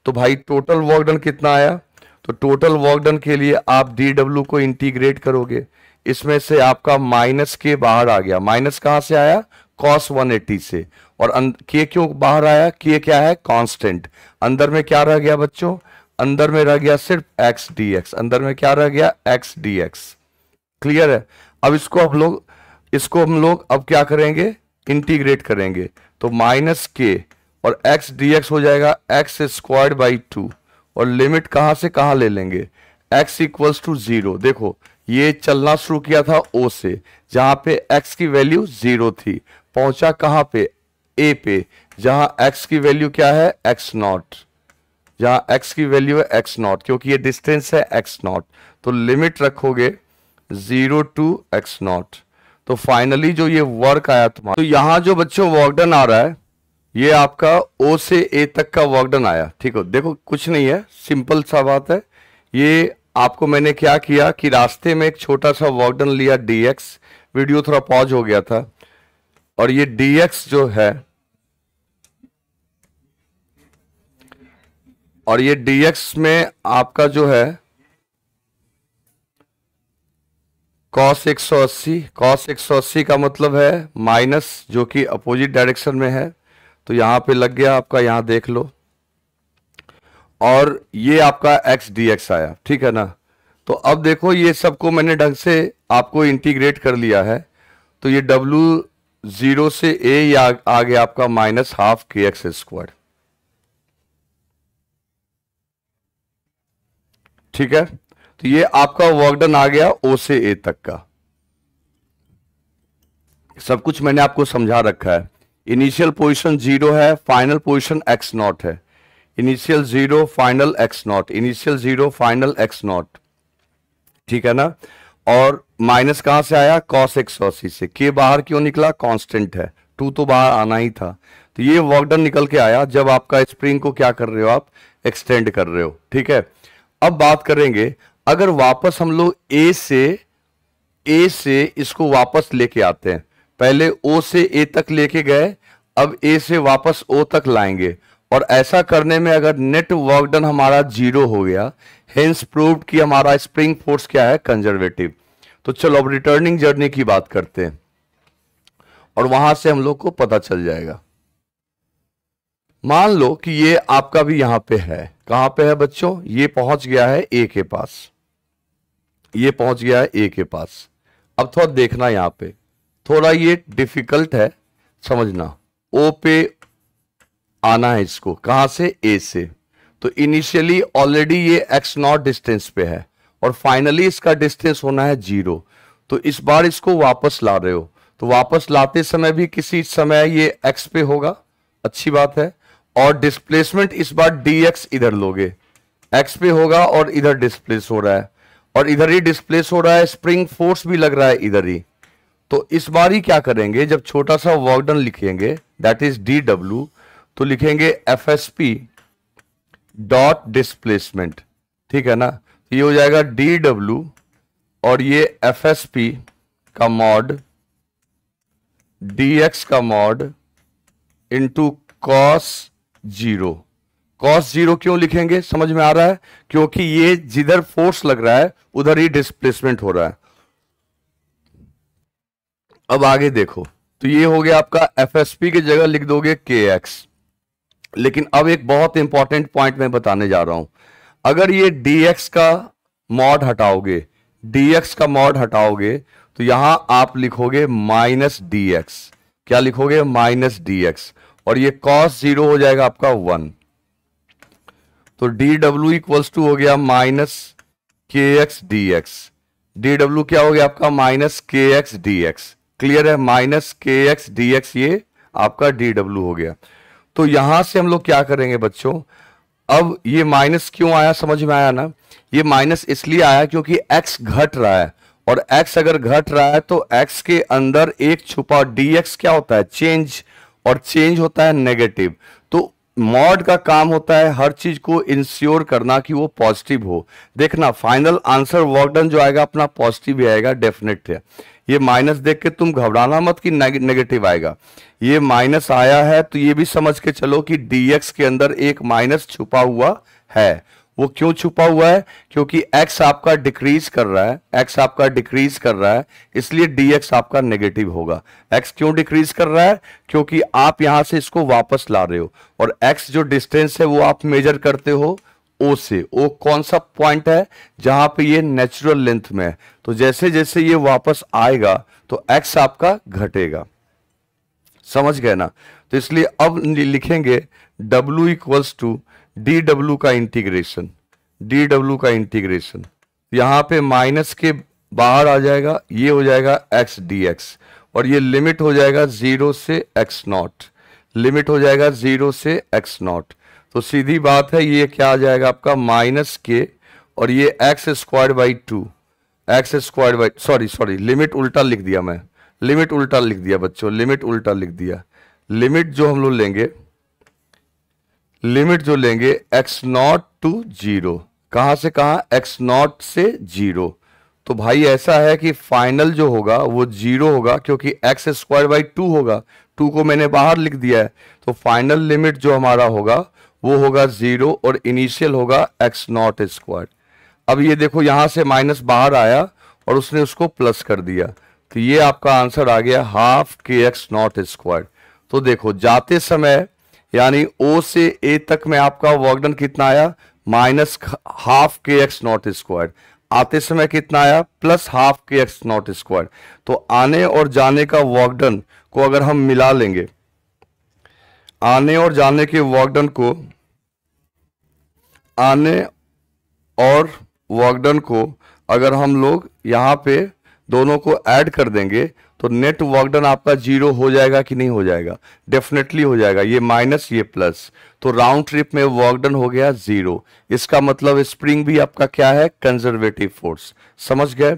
तो भाई टोटल वर्क डन कितना आया तो टोटल वर्क डन के लिए आप डी डब्ल्यू को इंटीग्रेट करोगे इसमें से आपका माइनस के बाहर आ गया माइनस कहां से आया कॉस 180 से और अं-, के क्यों बाहर आया के क्या है कांस्टेंट अंदर में क्या रह गया बच्चों अंदर में रह गया सिर्फ एक्स डी एक्स अंदर में क्या रह गया एक्स डी एक्स क्लियर है अब इसको हम लोग इसको हम लोग अब क्या करेंगे इंटीग्रेट करेंगे तो माइनस के और एक्स डी एक्स हो जाएगा एक्स स्क्वायर बाई टू और लिमिट कहां से कहां ले लेंगे एक्स इक्वल्स टू जीरो देखो ये चलना शुरू किया था ओ से जहां पे एक्स की वैल्यू जीरो थी पहुंचा कहां पे ए पे जहां x की वैल्यू क्या है x नॉट जहां x की वैल्यू है x नॉट क्योंकि ये डिस्टेंस है x नॉट तो लिमिट रखोगे जीरो टू एक्स नॉट तो फाइनली जो ये वर्क आया तुम्हारा तो यहां जो बच्चों वर्कडन आ रहा है ये आपका ओ से ए तक का वर्कडन आया ठीक हो देखो कुछ नहीं है सिंपल सा बात है ये आपको मैंने क्या किया कि रास्ते में एक छोटा सा वर्कडन लिया डीएक्स वीडियो थोड़ा पॉज हो गया था और ये dx जो है और ये dx में आपका जो है cos 180 सौ अस्सी का मतलब है माइनस जो कि अपोजिट डायरेक्शन में है तो यहां पे लग गया आपका यहां देख लो और ये आपका x dx आया ठीक है ना तो अब देखो ये सबको मैंने ढंग से आपको इंटीग्रेट कर लिया है तो ये w जीरो से ए आ, आ गया आपका माइनस हाफ के एक्स स्क्वायर ठीक है तो ये आपका वर्क डन आ गया ओ से ए तक का सब कुछ मैंने आपको समझा रखा है इनिशियल पोजीशन जीरो है फाइनल पोजीशन एक्स नॉट है initial zero final X naught initial zero final X naught ठीक है ना और माइनस कहां से आया कॉस एक सौ अस्सी से के बाहर क्यों निकला कांस्टेंट है टू तो बाहर आना ही था तो ये वर्कडन निकल के आया जब आपका स्प्रिंग को क्या कर रहे हो आप एक्सटेंड कर रहे हो ठीक है अब बात करेंगे अगर वापस हम लोग ए से ए से इसको वापस लेके आते हैं पहले ओ से ए तक लेके गए अब ए से वापस ओ तक लाएंगे और ऐसा करने में अगर नेट वर्कडन हमारा जीरो हो गया हेंस प्रूव कि हमारा स्प्रिंग फोर्स क्या है कंजर्वेटिव तो चलो अब रिटर्निंग जर्नी की बात करते हैं और वहां से हम लोग को पता चल जाएगा मान लो कि ये आपका भी यहां पे है कहां पे है बच्चों ये पहुंच गया है ए के पास ये पहुंच गया है ए के पास अब थोड़ा देखना यहां पे थोड़ा ये डिफिकल्ट है समझना ओ पे आना है इसको कहां से ए से तो इनिशियली ऑलरेडी ये एक्स नॉट डिस्टेंस पे है और फाइनली इसका डिस्टेंस होना है जीरो तो इस बार इसको वापस ला रहे हो तो वापस लाते समय भी किसी समय ये एक्स पे होगा अच्छी बात है और डिस्प्लेसमेंट इस बार डी एक्स इधर लोगे एक्स पे होगा और इधर डिस्प्लेस हो रहा है और इधर ही डिस्प्लेस हो रहा है स्प्रिंग फोर्स भी लग रहा है इधर ही तो इस बार ही क्या करेंगे जब छोटा सा वर्कडन लिखेंगे दैट इज डी डब्ल्यू तो लिखेंगे F S P dot displacement ठीक है ना तो ये हो जाएगा डी डब्ल्यू और ये एफ एस पी का मॉड डी एक्स का mod into cos zero cos zero क्यों लिखेंगे समझ में आ रहा है क्योंकि ये जिधर फोर्स लग रहा है उधर ही डिस्प्लेसमेंट हो रहा है अब आगे देखो तो ये हो गया आपका एफ एस पी की जगह लिख दोगे के एक्स लेकिन अब एक बहुत इंपॉर्टेंट पॉइंट मैं बताने जा रहा हूं अगर ये dx का मॉड हटाओगे dx का मॉड हटाओगे तो यहां आप लिखोगे माइनस डी क्या लिखोगे माइनस डी और ये कॉस जीरो हो जाएगा आपका वन तो डी डब्ल्यू इक्वल्स टू हो गया minus K X D X D W क्या हो गया आपका minus K X D X clear है minus K X D X ये आपका डी डब्ल्यू हो गया तो यहां से हम लोग क्या करेंगे बच्चों अब ये माइनस क्यों आया समझ में आया ना ये माइनस इसलिए आया क्योंकि एक्स घट रहा है और एक्स अगर घट रहा है तो एक्स के अंदर एक छुपा डीएक्स क्या होता है चेंज और चेंज होता है नेगेटिव तो मॉड का काम होता है हर चीज को इंश्योर करना कि वो पॉजिटिव हो देखना फाइनल आंसर वर्कडन जो आएगा अपना पॉजिटिव ही आएगा डेफिनेट है ये माइनस देख के तुम घबराना मत कि नेगेटिव आएगा ये माइनस आया है तो ये भी समझ के चलो कि dx के अंदर एक माइनस छुपा हुआ है वो क्यों छुपा हुआ है क्योंकि x आपका डिक्रीज कर रहा है x आपका डिक्रीज कर रहा है इसलिए dx आपका नेगेटिव होगा x क्यों डिक्रीज कर रहा है क्योंकि आप यहां से इसको वापस ला रहे हो और x जो डिस्टेंस है वो आप मेजर करते हो ओ से ओ कौन सा पॉइंट है जहां पे ये नेचुरल लेंथ में है तो जैसे जैसे ये वापस आएगा तो एक्स आपका घटेगा समझ गए ना तो इसलिए अब लिखेंगे W equals to D W का इंटीग्रेशन डी डब्ल्यू का इंटीग्रेशन यहां पे माइनस के बाहर आ जाएगा ये हो जाएगा एक्स डी एक्स और ये लिमिट हो जाएगा जीरो से एक्स नॉट लिमिट हो जाएगा जीरो से एक्स नॉट तो सीधी बात है ये क्या आ जाएगा आपका माइनस के और ये X square by two X square by sorry sorry limit उल्टा लिख दिया मैं लिमिट उल्टा लिख दिया बच्चों लिमिट उल्टा लिख दिया लिमिट जो हम लोग लेंगे लिमिट जो लेंगे एक्स नॉट टू जीरो कहां से कहा एक्स नॉट से जीरो तो भाई ऐसा है कि फाइनल जो होगा वो जीरो होगा क्योंकि एक्स स्क्वायर बाई टू होगा टू को मैंने बाहर लिख दिया है तो फाइनल लिमिट जो हमारा होगा वो होगा जीरो और इनिशियल होगा एक्स नॉट स्क्वायर अब ये देखो यहां से माइनस बाहर आया और उसने उसको प्लस कर दिया तो ये आपका आंसर आ गया हाफ के एक्स नॉट स्क्वायर तो देखो जाते समय यानी ओ से ए तक में आपका वर्कडन कितना आया माइनस हाफ के एक्स नॉट स्क्वायर आते समय कितना आया प्लस हाफ के एक्स नॉट स्क्वायर तो आने और जाने का वर्कडन को अगर हम मिला लेंगे आने और जाने के वर्कडन को आने और वर्कडन को अगर हम लोग यहाँ पे दोनों को ऐड कर देंगे तो नेट वर्कडन आपका जीरो हो जाएगा कि नहीं हो जाएगा डेफिनेटली हो जाएगा ये माइनस ये प्लस तो राउंड ट्रिप में वर्कडन हो गया जीरो इसका मतलब स्प्रिंग भी आपका क्या है कंजर्वेटिव फोर्स समझ गए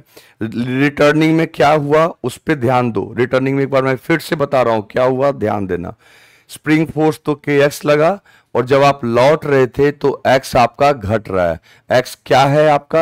रिटर्निंग में क्या हुआ उस पर ध्यान दो रिटर्निंग में एक बार मैं फिर से बता रहा हूं क्या हुआ ध्यान देना स्प्रिंग फोर्स तो के एक्स लगा और जब आप लौट रहे थे तो एक्स आपका घट रहा है एक्स क्या है आपका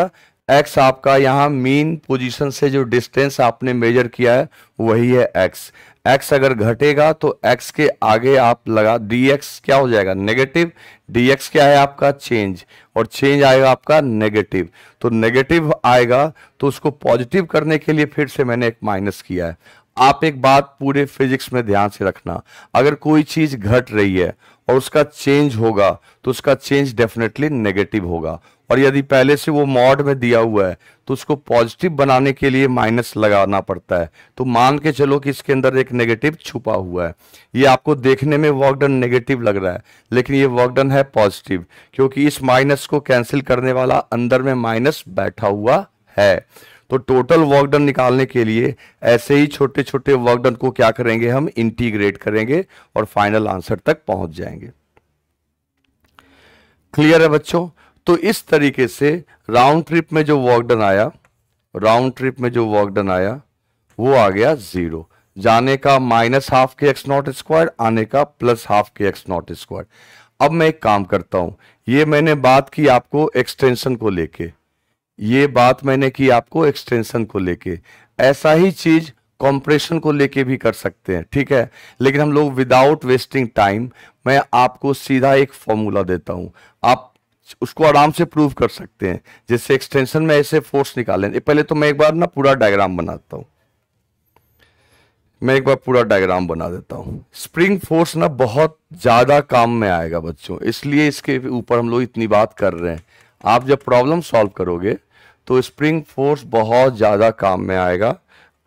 एक्स आपका यहाँ मीन पोजीशन से जो डिस्टेंस आपने मेजर किया है वही है एक्स एक्स अगर घटेगा तो एक्स के आगे आप लगा dx क्या हो जाएगा नेगेटिव dx क्या है आपका चेंज और चेंज आएगा आपका नेगेटिव तो नेगेटिव आएगा तो उसको पॉजिटिव करने के लिए फिर से मैंने एक माइनस किया है आप एक बात पूरे फिजिक्स में ध्यान से रखना अगर कोई चीज घट रही है और उसका चेंज होगा तो उसका चेंज डेफिनेटली नेगेटिव होगा और यदि पहले से वो मॉड में दिया हुआ है तो उसको पॉजिटिव बनाने के लिए माइनस लगाना पड़ता है तो मान के चलो कि इसके अंदर एक नेगेटिव छुपा हुआ है ये आपको देखने में वर्कडन नेगेटिव लग रहा है लेकिन ये वर्कडन है पॉजिटिव क्योंकि इस माइनस को कैंसिल करने वाला अंदर में माइनस बैठा हुआ है तो टोटल वर्क डन निकालने के लिए ऐसे ही छोटे छोटे वर्क डन को क्या करेंगे हम इंटीग्रेट करेंगे और फाइनल आंसर तक पहुंच जाएंगे क्लियर है बच्चों तो इस तरीके से राउंड ट्रिप में जो वर्क डन आया राउंड ट्रिप में जो वर्क डन आया वो आ गया जीरो जाने का माइनस हाफ के एक्स नॉट स्क्वायर आने का प्लस हाफ के एक्स नॉट स्क्वायर अब मैं एक काम करता हूं ये मैंने बात की आपको एक्सटेंशन को लेके ये बात मैंने की आपको एक्सटेंशन को लेके ऐसा ही चीज कॉम्प्रेशन को लेके भी कर सकते हैं ठीक है लेकिन हम लोग विदाउट वेस्टिंग टाइम मैं आपको सीधा एक फॉर्मूला देता हूं आप उसको आराम से प्रूव कर सकते हैं जैसे एक्सटेंशन में ऐसे फोर्स निकालें पहले तो मैं एक बार ना पूरा डायग्राम बनाता हूं मैं एक बार पूरा डायग्राम बना देता हूँ स्प्रिंग फोर्स ना बहुत ज़्यादा काम में आएगा बच्चों इसलिए इसके ऊपर हम लोग इतनी बात कर रहे हैं आप जब प्रॉब्लम सॉल्व करोगे तो स्प्रिंग फोर्स बहुत ज़्यादा काम में आएगा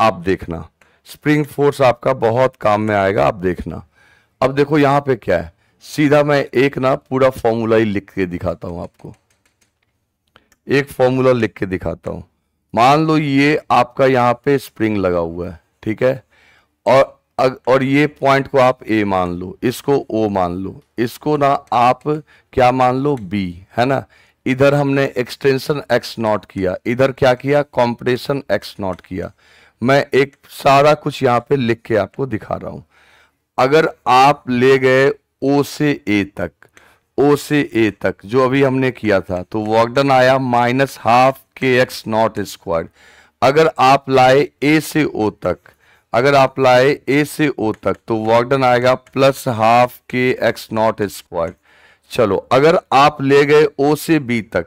आप देखना स्प्रिंग फोर्स आपका बहुत काम में आएगा आप देखना अब देखो यहाँ पे क्या है सीधा मैं एक ना पूरा फॉर्मूला ही लिख के दिखाता हूँ आपको एक फॉर्मूला लिख के दिखाता हूँ मान लो ये आपका यहाँ पे स्प्रिंग लगा हुआ है ठीक है और अग, और ये पॉइंट को आप ए मान लो इसको ओ मान लो इसको ना आप क्या मान लो बी है ना इधर हमने एक्सटेंशन एक्स नॉट किया इधर क्या किया कॉम्प्रेशन एक्स नॉट किया मैं एक सारा कुछ यहाँ पे लिख के आपको दिखा रहा हूं अगर आप ले गए ओ से ए तक ओ से ए तक जो अभी हमने किया था तो वॉकडन आया माइनस हाफ के एक्स नॉट स्क्वायर अगर आप लाए ए से ओ तक अगर आप लाए ए से ओ तक तो वॉकडन आएगा प्लस हाफ के एक्स नॉट स्क्वायर चलो अगर आप ले गए ओ से बी तक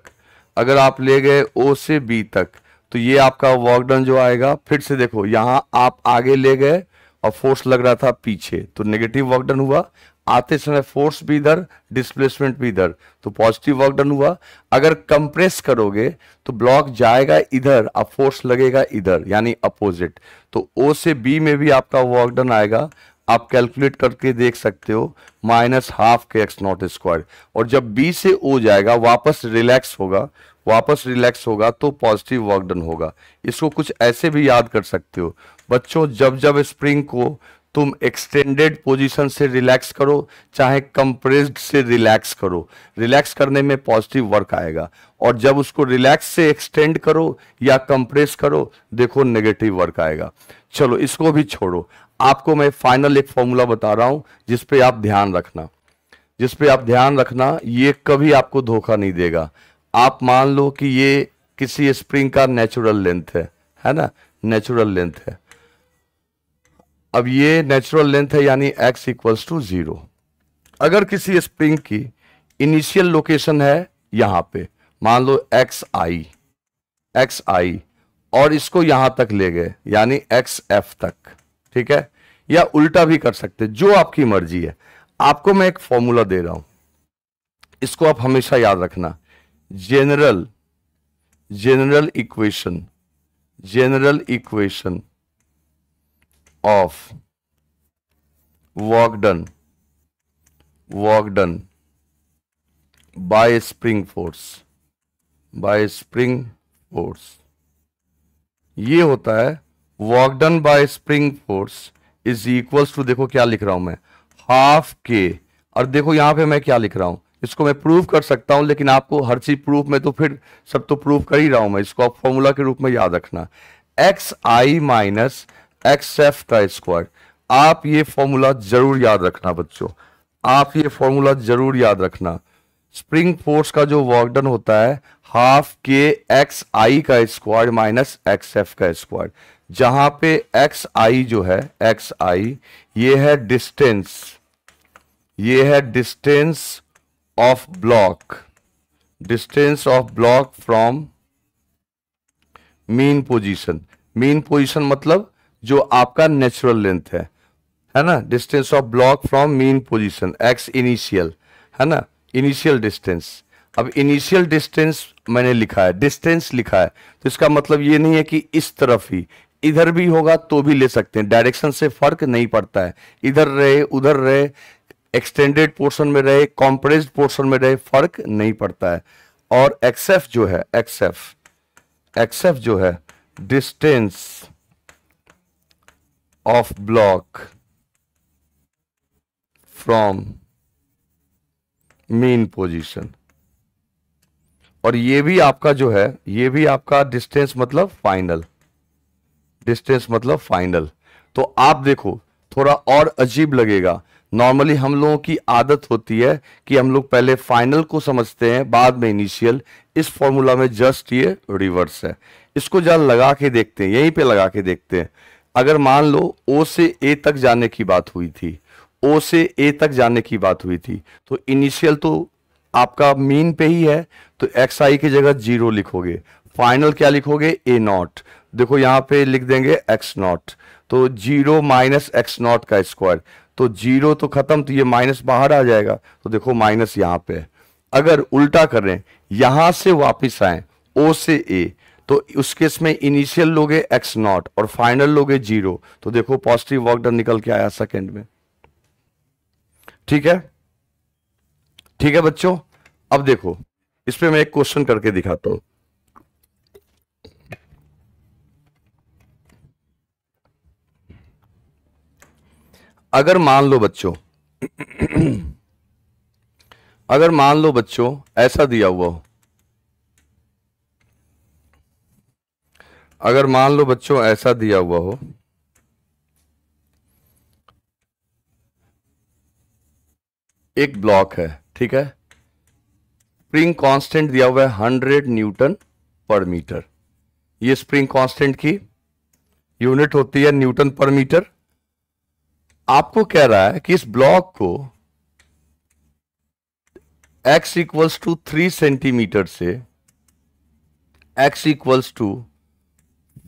अगर आप ले गए ओ से बी तक तो ये आपका वॉकडन जो आएगा फिर से देखो यहां आप आगे ले गए और फोर्स लग रहा था पीछे तो नेगेटिव वॉकडन हुआ आते समय फोर्स भी इधर डिस्प्लेसमेंट भी इधर तो पॉजिटिव वर्क डन हुआ अगर कंप्रेस करोगे तो ब्लॉक जाएगा इधर और फोर्स लगेगा इधर यानी अपोजिट तो ओ से बी में भी आपका वर्क डन आएगा आप कैलकुलेट करके देख सकते हो माइनस हाफ के एक्स नॉट स्क्वायर और जब बी से ओ जाएगा वापस रिलैक्स होगा वापस रिलैक्स होगा तो पॉजिटिव वर्क डन होगा इसको कुछ ऐसे भी याद कर सकते हो बच्चों जब जब स्प्रिंग को तुम एक्सटेंडेड पोजीशन से रिलैक्स करो चाहे कंप्रेस्ड से रिलैक्स करो रिलैक्स करने में पॉजिटिव वर्क आएगा और जब उसको रिलैक्स से एक्सटेंड करो या कंप्रेस करो देखो नेगेटिव वर्क आएगा चलो इसको भी छोड़ो आपको मैं फाइनल एक फॉर्मूला बता रहा हूं जिसपे आप ध्यान रखना जिसपे आप ध्यान रखना ये कभी आपको धोखा नहीं देगा आप मान लो कि ये किसी स्प्रिंग का नेचुरल लेंथ है है ना नेचुरल लेंथ है अब ये नेचुरल लेंथ है यानी एक्स इक्वल्स टू जीरो अगर किसी स्प्रिंग की इनिशियल लोकेशन है यहां पे मान लो एक्स आई एक्स आई और इसको यहां तक ले गए यानी एक्स एफ तक ठीक है या उल्टा भी कर सकते जो आपकी मर्जी है आपको मैं एक फॉर्मूला दे रहा हूं इसको आप हमेशा याद रखना general general equation general equation of work done done by done force by spring force ये होता है work done by spring force is equals to देखो क्या लिख रहा हूं मैं हाफ के और देखो यहाँ पे मैं क्या लिख रहा हूं इसको मैं प्रूव कर सकता हूं लेकिन आपको हर चीज प्रूफ में तो फिर सब तो प्रूफ कर ही रहा हूं मैं इसको आप फॉर्मूला के रूप में याद रखना X I minus X F का स्क्वायर आप ये फॉर्मूला जरूर याद रखना बच्चों आप ये फॉर्मूला जरूर याद रखना स्प्रिंग फोर्स का जो वर्कडन होता है हाफ के एक्स आई का स्क्वायर माइनस एक्स एफ का स्क्वायर जहां पे एक्स आई जो है एक्स आई ये है डिस्टेंस ये है distance of block distance of block from mean position mean position मतलब जो आपका नेचुरल लेंथ है है ना distance of block from mean position X initial है ना इनिशियल डिस्टेंस अब इनिशियल डिस्टेंस मैंने लिखा है डिस्टेंस लिखा है तो इसका मतलब ये नहीं है कि इस तरफ ही इधर भी होगा तो भी ले सकते हैं डायरेक्शन से फर्क नहीं पड़ता है इधर रहे उधर रहे एक्सटेंडेड पोर्शन में रहे कॉम्प्रेस पोर्शन में रहे फर्क नहीं पड़ता है और एक्सएफ जो है एक्सएफ एक्सएफ जो है distance of block from mean position और ये भी आपका जो है ये भी आपका डिस्टेंस मतलब फाइनल डिस्टेंस मतलब फाइनल तो आप देखो थोड़ा और अजीब लगेगा नॉर्मली हम लोगों की आदत होती है कि हम लोग पहले फाइनल को समझते हैं बाद में इनिशियल इस फॉर्मूला में जस्ट ये रिवर्स है इसको जरा लगा के देखते हैं यहीं पे लगा के देखते हैं अगर मान लो ओ से ए तक जाने की बात हुई थी ओ से ए तक जाने की बात हुई थी तो इनिशियल तो आपका मीन पे ही है तो एक्स आई की जगह जीरो लिखोगे फाइनल क्या लिखोगे ए नॉट देखो यहां पे लिख देंगे एक्स नॉट तो जीरो माइनस एक्स नॉट का स्क्वायर तो जीरो तो खत्म तो ये माइनस बाहर आ जाएगा तो देखो माइनस यहां पे अगर उल्टा करें यहां से वापस आए ओ से ए तो उस केस में इनिशियल लोगे एक्स नॉट और फाइनल लोगे जीरो तो देखो पॉजिटिव वर्क डन निकल के आया सेकेंड में ठीक है ठीक है बच्चों अब देखो इस पर मैं एक क्वेश्चन करके दिखाता हूं अगर मान लो बच्चों अगर मान लो बच्चों ऐसा दिया हुआ हो अगर मान लो बच्चों ऐसा दिया हुआ हो एक ब्लॉक है ठीक है स्प्रिंग कांस्टेंट दिया हुआ है हंड्रेड न्यूटन पर मीटर ये स्प्रिंग कांस्टेंट की यूनिट होती है न्यूटन पर मीटर आपको कह रहा है कि इस ब्लॉक को x equals to three centimetre से x equals to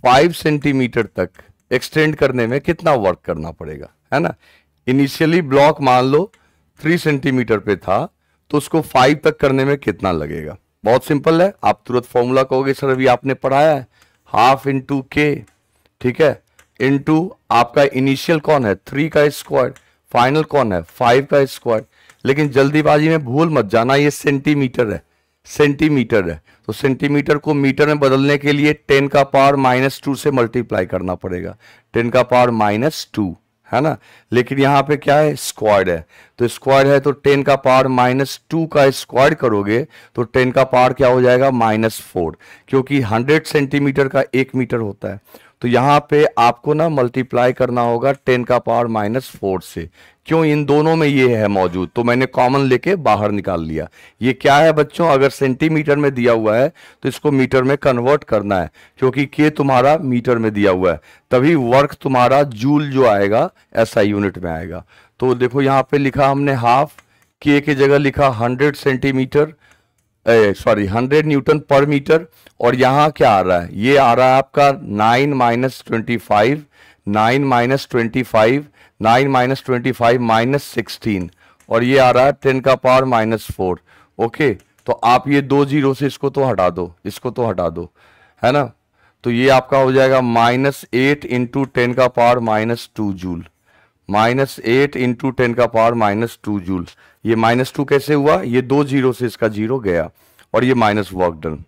five centimetre तक एक्सटेंड करने में कितना वर्क करना पड़ेगा है ना इनिशियली ब्लॉक मान लो थ्री सेंटीमीटर पे था तो उसको फाइव तक करने में कितना लगेगा बहुत सिंपल है आप तुरंत फॉर्मूला कहोगे सर अभी आपने पढ़ाया है हाफ इंटू के ठीक है इनटू आपका इनिशियल कौन है थ्री का स्क्वायर फाइनल कौन है फाइव का स्क्वायर लेकिन जल्दीबाजी में भूल मत जाना ये सेंटीमीटर है सेंटीमीटर है तो सेंटीमीटर को मीटर में बदलने के लिए टेन का पावर माइनस टू से मल्टीप्लाई करना पड़ेगा टेन का पावर माइनस टू है ना लेकिन यहाँ पे क्या है स्क्वायर है तो स्क्वायर है तो टेन का पावर माइनस टू का स्क्वायर करोगे तो टेन का पावर क्या हो जाएगा माइनस फोर क्योंकि हंड्रेड सेंटीमीटर का एक मीटर होता है तो यहाँ पे आपको ना मल्टीप्लाई करना होगा टेन का पावर माइनस फोर से क्यों इन दोनों में ये है मौजूद तो मैंने कॉमन लेके बाहर निकाल लिया ये क्या है बच्चों अगर सेंटीमीटर में दिया हुआ है तो इसको मीटर में कन्वर्ट करना है क्योंकि के तुम्हारा मीटर में दिया हुआ है तभी वर्क तुम्हारा जूल जो आएगा ऐसा यूनिट में आएगा तो देखो यहाँ पे लिखा हमने हाफ के के जगह लिखा hundred centimetre sorry hundred newton per metre और यहाँ क्या आ रहा है ये आ रहा है आपका nine minus twenty five nine minus twenty five nine minus twenty five minus sixteen और ये आ रहा है टेन का पावर माइनस फोर ओके तो आप ये दो जीरो से इसको तो हटा दो इसको तो हटा दो है ना तो ये आपका हो जाएगा माइनस एट इंटू टेन का power minus two joule minus eight into ten का पावर माइनस टू जूल ये माइनस टू कैसे हुआ ये दो जीरो से इसका जीरो गया और ये माइनस वर्क डन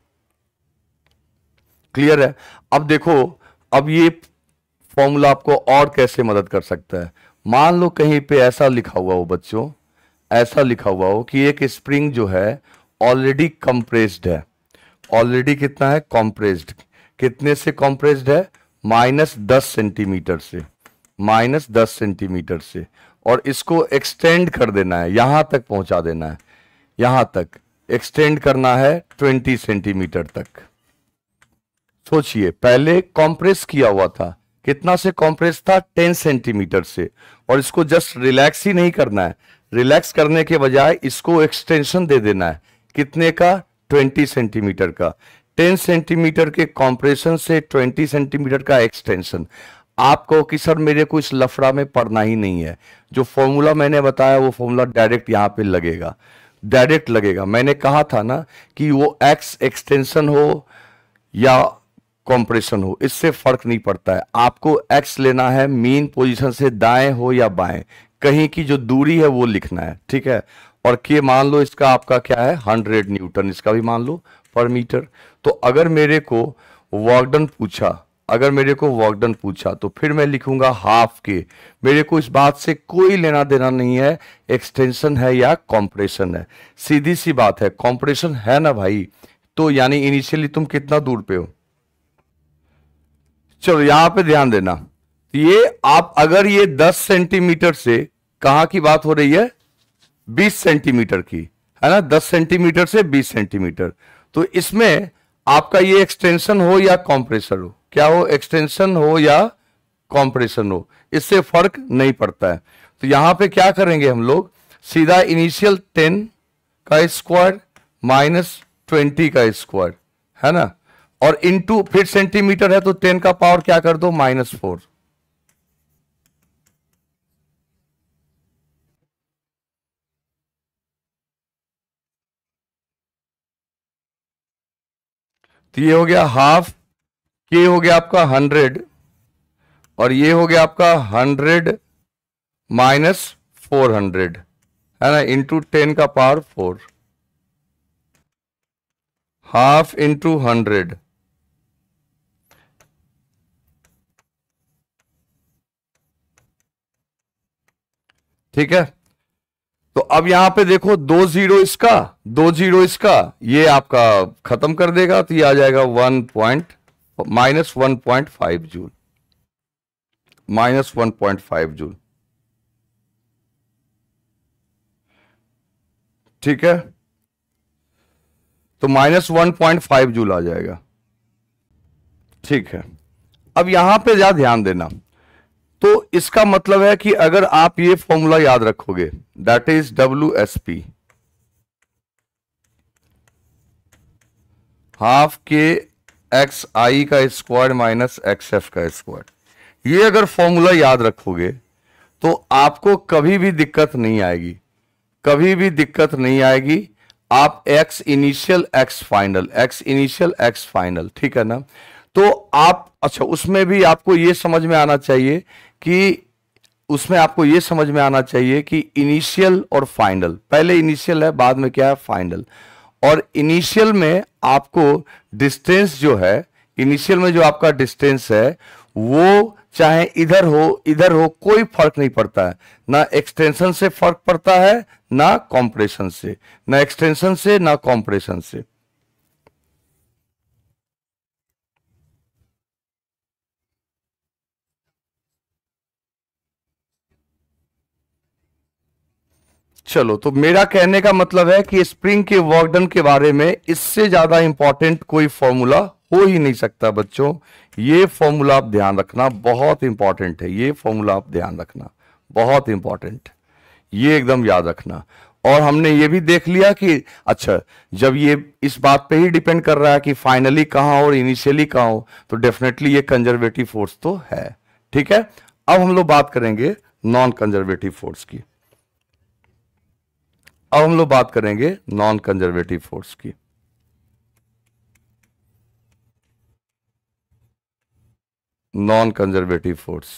क्लियर है अब देखो अब ये फॉर्मूला आपको और कैसे मदद कर सकता है मान लो कहीं पे ऐसा लिखा हुआ हो बच्चों ऐसा लिखा हुआ हो कि एक स्प्रिंग जो है ऑलरेडी कंप्रेस्ड है ऑलरेडी कितना है कंप्रेस्ड कितने से कंप्रेस्ड है माइनस दस सेंटीमीटर से माइनस दस सेंटीमीटर से और इसको एक्सटेंड कर देना है यहां तक पहुंचा देना है यहां तक एक्सटेंड करना है ट्वेंटी सेंटीमीटर तक सोचिए पहले कॉम्प्रेस किया हुआ था कितना से कॉम्प्रेस था टेन सेंटीमीटर से और इसको जस्ट रिलैक्स ही नहीं करना है रिलैक्स करने के बजाय इसको एक्सटेंशन दे देना है कितने का ट्वेंटी सेंटीमीटर का टेन सेंटीमीटर के कॉम्प्रेशन से ट्वेंटी सेंटीमीटर का एक्सटेंशन आप कहो कि सर मेरे को इस लफड़ा में पढ़ना ही नहीं है जो फॉर्मूला मैंने बताया वो फॉर्मूला डायरेक्ट यहाँ पे लगेगा डायरेक्ट लगेगा मैंने कहा था ना कि वो एक्स एक्सटेंशन हो या कॉम्प्रेशन हो इससे फर्क नहीं पड़ता है आपको एक्स लेना है मीन पोजीशन से दाएं हो या बाएं कहीं की जो दूरी है वो लिखना है ठीक है और के मान लो इसका आपका क्या है हंड्रेड न्यूटन इसका भी मान लो पर मीटर तो अगर मेरे को वर्कडन पूछा अगर मेरे को वॉकडन पूछा तो फिर मैं लिखूंगा हाफ के मेरे को इस बात से कोई लेना देना नहीं है एक्सटेंशन है या कॉम्प्रेशन है सीधी सी बात है कॉम्प्रेशन है ना भाई तो यानी इनिशियली तुम कितना दूर पे हो चलो यहां पे ध्यान देना ये आप अगर ये 10 सेंटीमीटर से कहा की बात हो रही है 20 सेंटीमीटर की है ना 10 सेंटीमीटर से 20 सेंटीमीटर तो इसमें आपका ये एक्सटेंशन हो या कॉम्प्रेसर हो क्या हो एक्सटेंशन हो या कॉम्प्रेशन हो इससे फर्क नहीं पड़ता है तो यहां पे क्या करेंगे हम लोग सीधा इनिशियल टेन का स्क्वायर माइनस ट्वेंटी का स्क्वायर है ना और इनटू फिर सेंटीमीटर है तो टेन का पावर क्या कर दो माइनस फोर तो ये हो गया हाफ के हो गया आपका हंड्रेड और ये हो गया आपका हंड्रेड माइनस फोर हंड्रेड है ना इंटू टेन का power four half into hundred ठीक है तो अब यहां पे देखो दो जीरो इसका दो जीरो इसका ये आपका खत्म कर देगा तो ये आ जाएगा one point minus one point five joule minus one point five joule ठीक है तो minus one point five joule आ जाएगा ठीक है अब यहां पे ज्यादा ध्यान देना तो इसका मतलब है कि अगर आप ये फॉर्मूला याद रखोगे that is W S P half के एक्स आई का स्क्वायर माइनस एक्स एफ का स्क्वायर ये अगर फॉर्मूला याद रखोगे तो आपको कभी भी दिक्कत नहीं आएगी कभी भी दिक्कत नहीं आएगी आप x initial x final x initial x final ठीक है ना तो आप अच्छा उसमें भी आपको यह समझ में आना चाहिए कि उसमें आपको यह समझ में आना चाहिए कि इनिशियल और फाइनल पहले इनिशियल है बाद में क्या है फाइनल और इनिशियल में आपको डिस्टेंस जो है इनिशियल में जो आपका डिस्टेंस है वो चाहे इधर हो इधर हो कोई फर्क नहीं पड़ता है ना एक्सटेंशन से फर्क पड़ता है ना कॉम्प्रेशन से ना एक्सटेंशन से ना कॉम्प्रेशन से चलो तो मेरा कहने का मतलब है कि स्प्रिंग के वर्कडन के बारे में इससे ज्यादा इंपॉर्टेंट कोई फॉर्मूला हो ही नहीं सकता बच्चों ये फॉर्मूला आप ध्यान रखना बहुत इंपॉर्टेंट है ये फॉर्मूला आप ध्यान रखना बहुत इंपॉर्टेंट ये एकदम याद रखना और हमने ये भी देख लिया कि अच्छा जब ये इस बात पे ही डिपेंड कर रहा है कि फाइनली कहाँ और इनिशियली कहाँ हो तो डेफिनेटली ये कंजर्वेटिव फोर्स तो है ठीक है अब हम लोग बात करेंगे नॉन कंजर्वेटिव फोर्स की अब हम लोग बात करेंगे नॉन कंजर्वेटिव फोर्स की non conservative force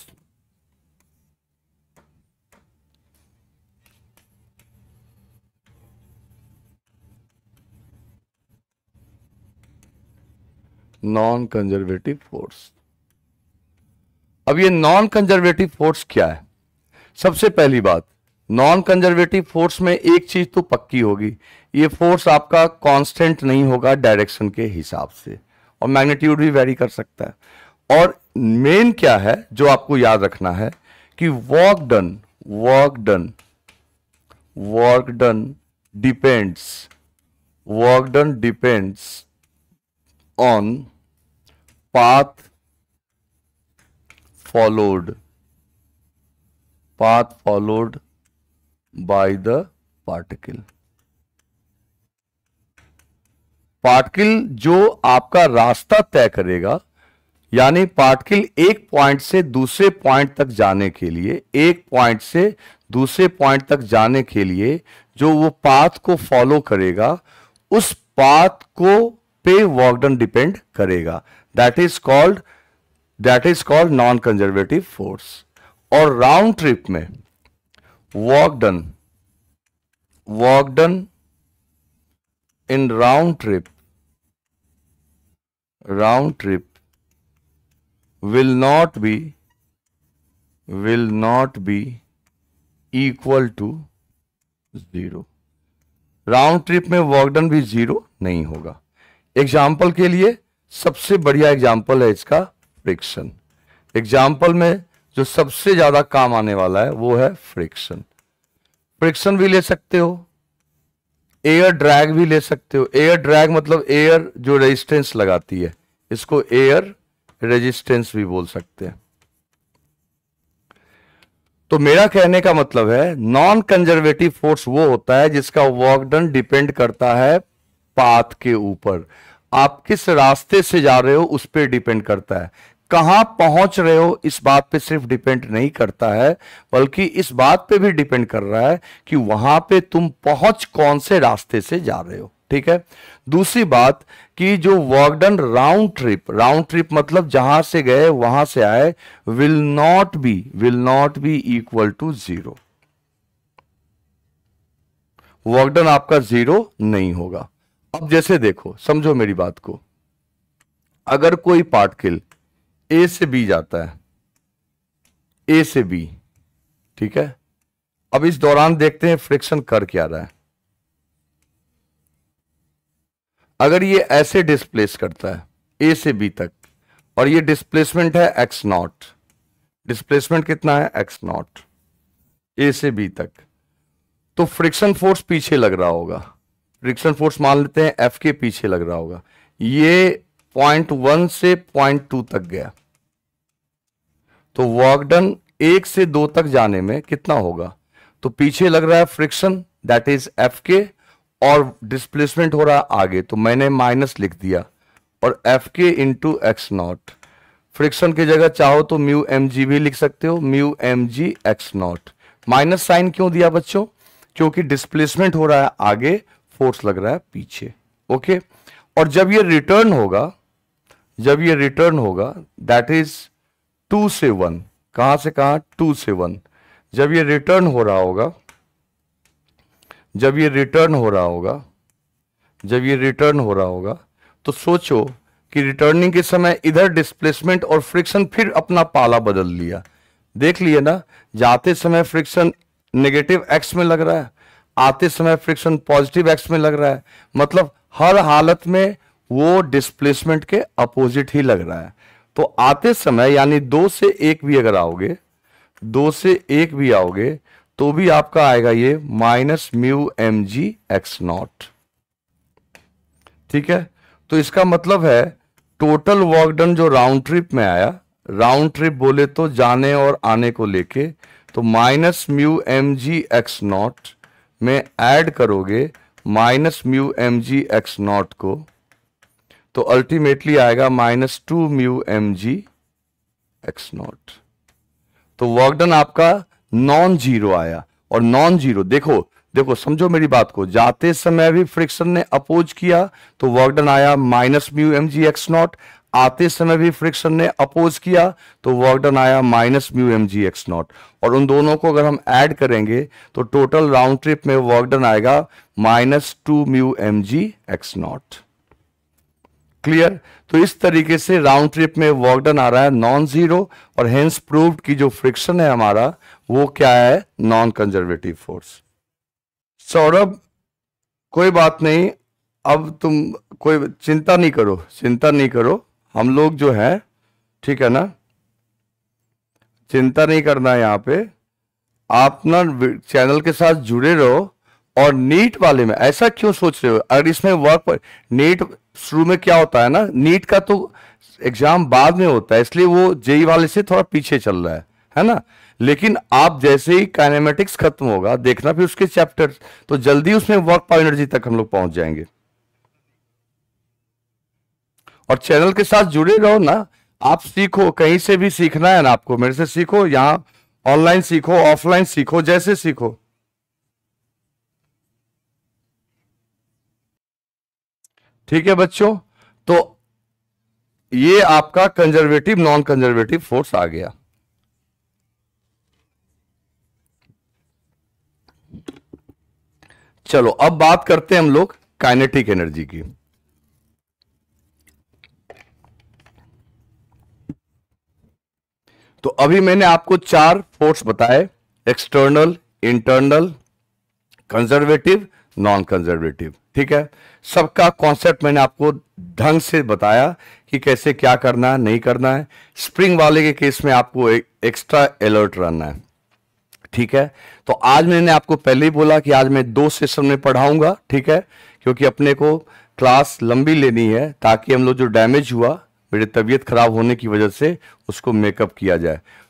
non conservative force अब ये नॉन कंजर्वेटिव फोर्स क्या है सबसे पहली बात नॉन कंजर्वेटिव फोर्स में एक चीज तो पक्की होगी ये फोर्स आपका कांस्टेंट नहीं होगा डायरेक्शन के हिसाब से और मैग्नीट्यूड भी वेरी कर सकता है और मेन क्या है जो आपको याद रखना है कि work done work done work done depends work done depends on path followed path followed by the particle particle जो आपका रास्ता तय करेगा यानी पार्टिकल एक पॉइंट से दूसरे पॉइंट तक जाने के लिए एक पॉइंट से दूसरे पॉइंट तक जाने के लिए जो वो पाथ को फॉलो करेगा उस पाथ को पे वर्कडन डिपेंड करेगा that is called that is called non conservative force और राउंड ट्रिप में work done work done in round trip round trip will not be will not be equal to zero round trip में work done भी zero नहीं होगा example के लिए सबसे बढ़िया एग्जाम्पल है इसका फ्रिक्शन एग्जाम्पल में जो सबसे ज्यादा काम आने वाला है वो है फ्रिक्शन फ्रिक्शन भी ले सकते हो एयर ड्रैग भी ले सकते हो एयर ड्रैग मतलब एयर जो रेजिस्टेंस लगाती है इसको एयर रेजिस्टेंस भी बोल सकते हैं तो मेरा कहने का मतलब है नॉन कंजर्वेटिव फोर्स वो होता है जिसका वॉकडन डिपेंड करता है पाथ के ऊपर आप किस रास्ते से जा रहे हो उस पर डिपेंड करता है कहा पहुंच रहे हो इस बात पे सिर्फ डिपेंड नहीं करता है बल्कि इस बात पे भी डिपेंड कर रहा है कि वहां पे तुम पहुंच कौन से रास्ते से जा रहे हो ठीक है दूसरी बात कि जो work done round trip round trip मतलब जहां से गए वहां से आए will not be will not be equal to zero work done आपका जीरो नहीं होगा अब जैसे देखो समझो मेरी बात को अगर कोई पार्टिकल ए से बी जाता है ए से बी ठीक है अब इस दौरान देखते हैं फ्रिक्शन कर क्या रहा है अगर ये ऐसे डिस्प्लेस करता है ए से बी तक और ये डिस्प्लेसमेंट है एक्स नॉट डिस्प्लेसमेंट कितना है एक्स नॉट ए से बी तक तो फ्रिक्शन फोर्स पीछे लग रहा होगा फ्रिक्शन फोर्स मान लेते हैं एफ के पीछे लग रहा होगा ये पॉइंट वन से पॉइंट टू तक गया तो वर्कडन एक से दो तक जाने में कितना होगा तो पीछे लग रहा है फ्रिक्शन दैट इज एफ के और डिस्प्लेसमेंट हो रहा है आगे तो मैंने माइनस लिख दिया और एफ के इंटू एक्स नॉट फ्रिक्शन की जगह चाहो तो म्यू एम जी भी लिख सकते हो mu M G X naught minus sign क्यों दिया बच्चों क्योंकि डिस्प्लेसमेंट हो रहा है आगे फोर्स लग रहा है पीछे ओके और जब ये रिटर्न होगा जब ये रिटर्न होगा दैट इज टू से वन कहां से कहां टू से वन जब ये रिटर्न हो रहा होगा जब ये रिटर्न हो रहा होगा जब ये रिटर्न हो रहा होगा तो सोचो कि रिटर्निंग के समय इधर डिस्प्लेसमेंट और फ्रिक्शन फिर अपना पाला बदल लिया देख लिए ना जाते समय फ्रिक्शन नेगेटिव एक्स में लग रहा है आते समय फ्रिक्शन पॉजिटिव एक्स में लग रहा है मतलब हर हालत में वो डिस्प्लेसमेंट के अपोजिट ही लग रहा है तो आते समय यानी दो से एक भी अगर आओगे दो से एक भी आओगे तो भी आपका आएगा ये minus mu M G X naught ठीक है तो इसका मतलब है टोटल वर्क डन जो राउंड ट्रिप में आया राउंड ट्रिप बोले तो जाने और आने को लेके तो minus mu M G X naught में ऐड करोगे minus mu M G X naught को तो अल्टीमेटली आएगा minus two mu M G X naught तो वर्कडन आपका नॉन जीरो आया और नॉन जीरो देखो देखो समझो मेरी बात को जाते समय भी फ्रिक्शन ने अपोज किया तो वर्कडन आया minus mu M G X naught आते समय भी फ्रिक्शन ने अपोज किया तो वर्कडन आया minus mu M G X naught और उन दोनों को अगर हम ऐड करेंगे तो टोटल राउंड ट्रिप में वर्कडन आएगा minus two mu M G X naught clear तो इस तरीके से राउंड ट्रिप में वर्क डन आ रहा है नॉन जीरो और हेंस प्रूव्ड की जो फ्रिक्शन है हमारा वो क्या है नॉन कंजर्वेटिव फोर्स सौरभ कोई बात नहीं अब तुम कोई चिंता नहीं करो चिंता नहीं करो हम लोग जो है ठीक है ना चिंता नहीं करना यहां यहाँ पे आप ना चैनल के साथ जुड़े रहो और नीट वाले में ऐसा क्यों सोच रहे हो अगर इसमें वर्क पर नीट शुरू में क्या होता है ना नीट का तो एग्जाम बाद में होता है इसलिए वो जेई वाले से थोड़ा पीछे चल रहा है है ना लेकिन आप जैसे ही काइनेमेटिक्स खत्म होगा देखना फिर उसके चैप्टर तो जल्दी उसमें वर्क पावर एनर्जी तक हम लोग पहुंच जाएंगे और चैनल के साथ जुड़े रहो ना आप सीखो कहीं से भी सीखना है ना आपको मेरे से सीखो यहाँ ऑनलाइन सीखो ऑफलाइन सीखो जैसे सीखो ठीक है बच्चों तो ये आपका कंजर्वेटिव नॉन कंजर्वेटिव फोर्स आ गया चलो अब बात करते हैं हम लोग काइनेटिक एनर्जी की तो अभी मैंने आपको चार फोर्स बताए external internal conservative non conservative ठीक है सबका कॉन्सेप्ट मैंने आपको ढंग से बताया कि कैसे क्या करना है नहीं करना है स्प्रिंग वाले के केस में आपको एक, एक्स्ट्रा अलर्ट रहना है ठीक है तो आज मैंने आपको पहले ही बोला कि आज मैं दो सेशन में पढ़ाऊंगा ठीक है क्योंकि अपने को क्लास लंबी लेनी है ताकि हम लोग जो डैमेज हुआ मेरी तबीयत खराब होने की वजह से उसको मेकअप किया जाए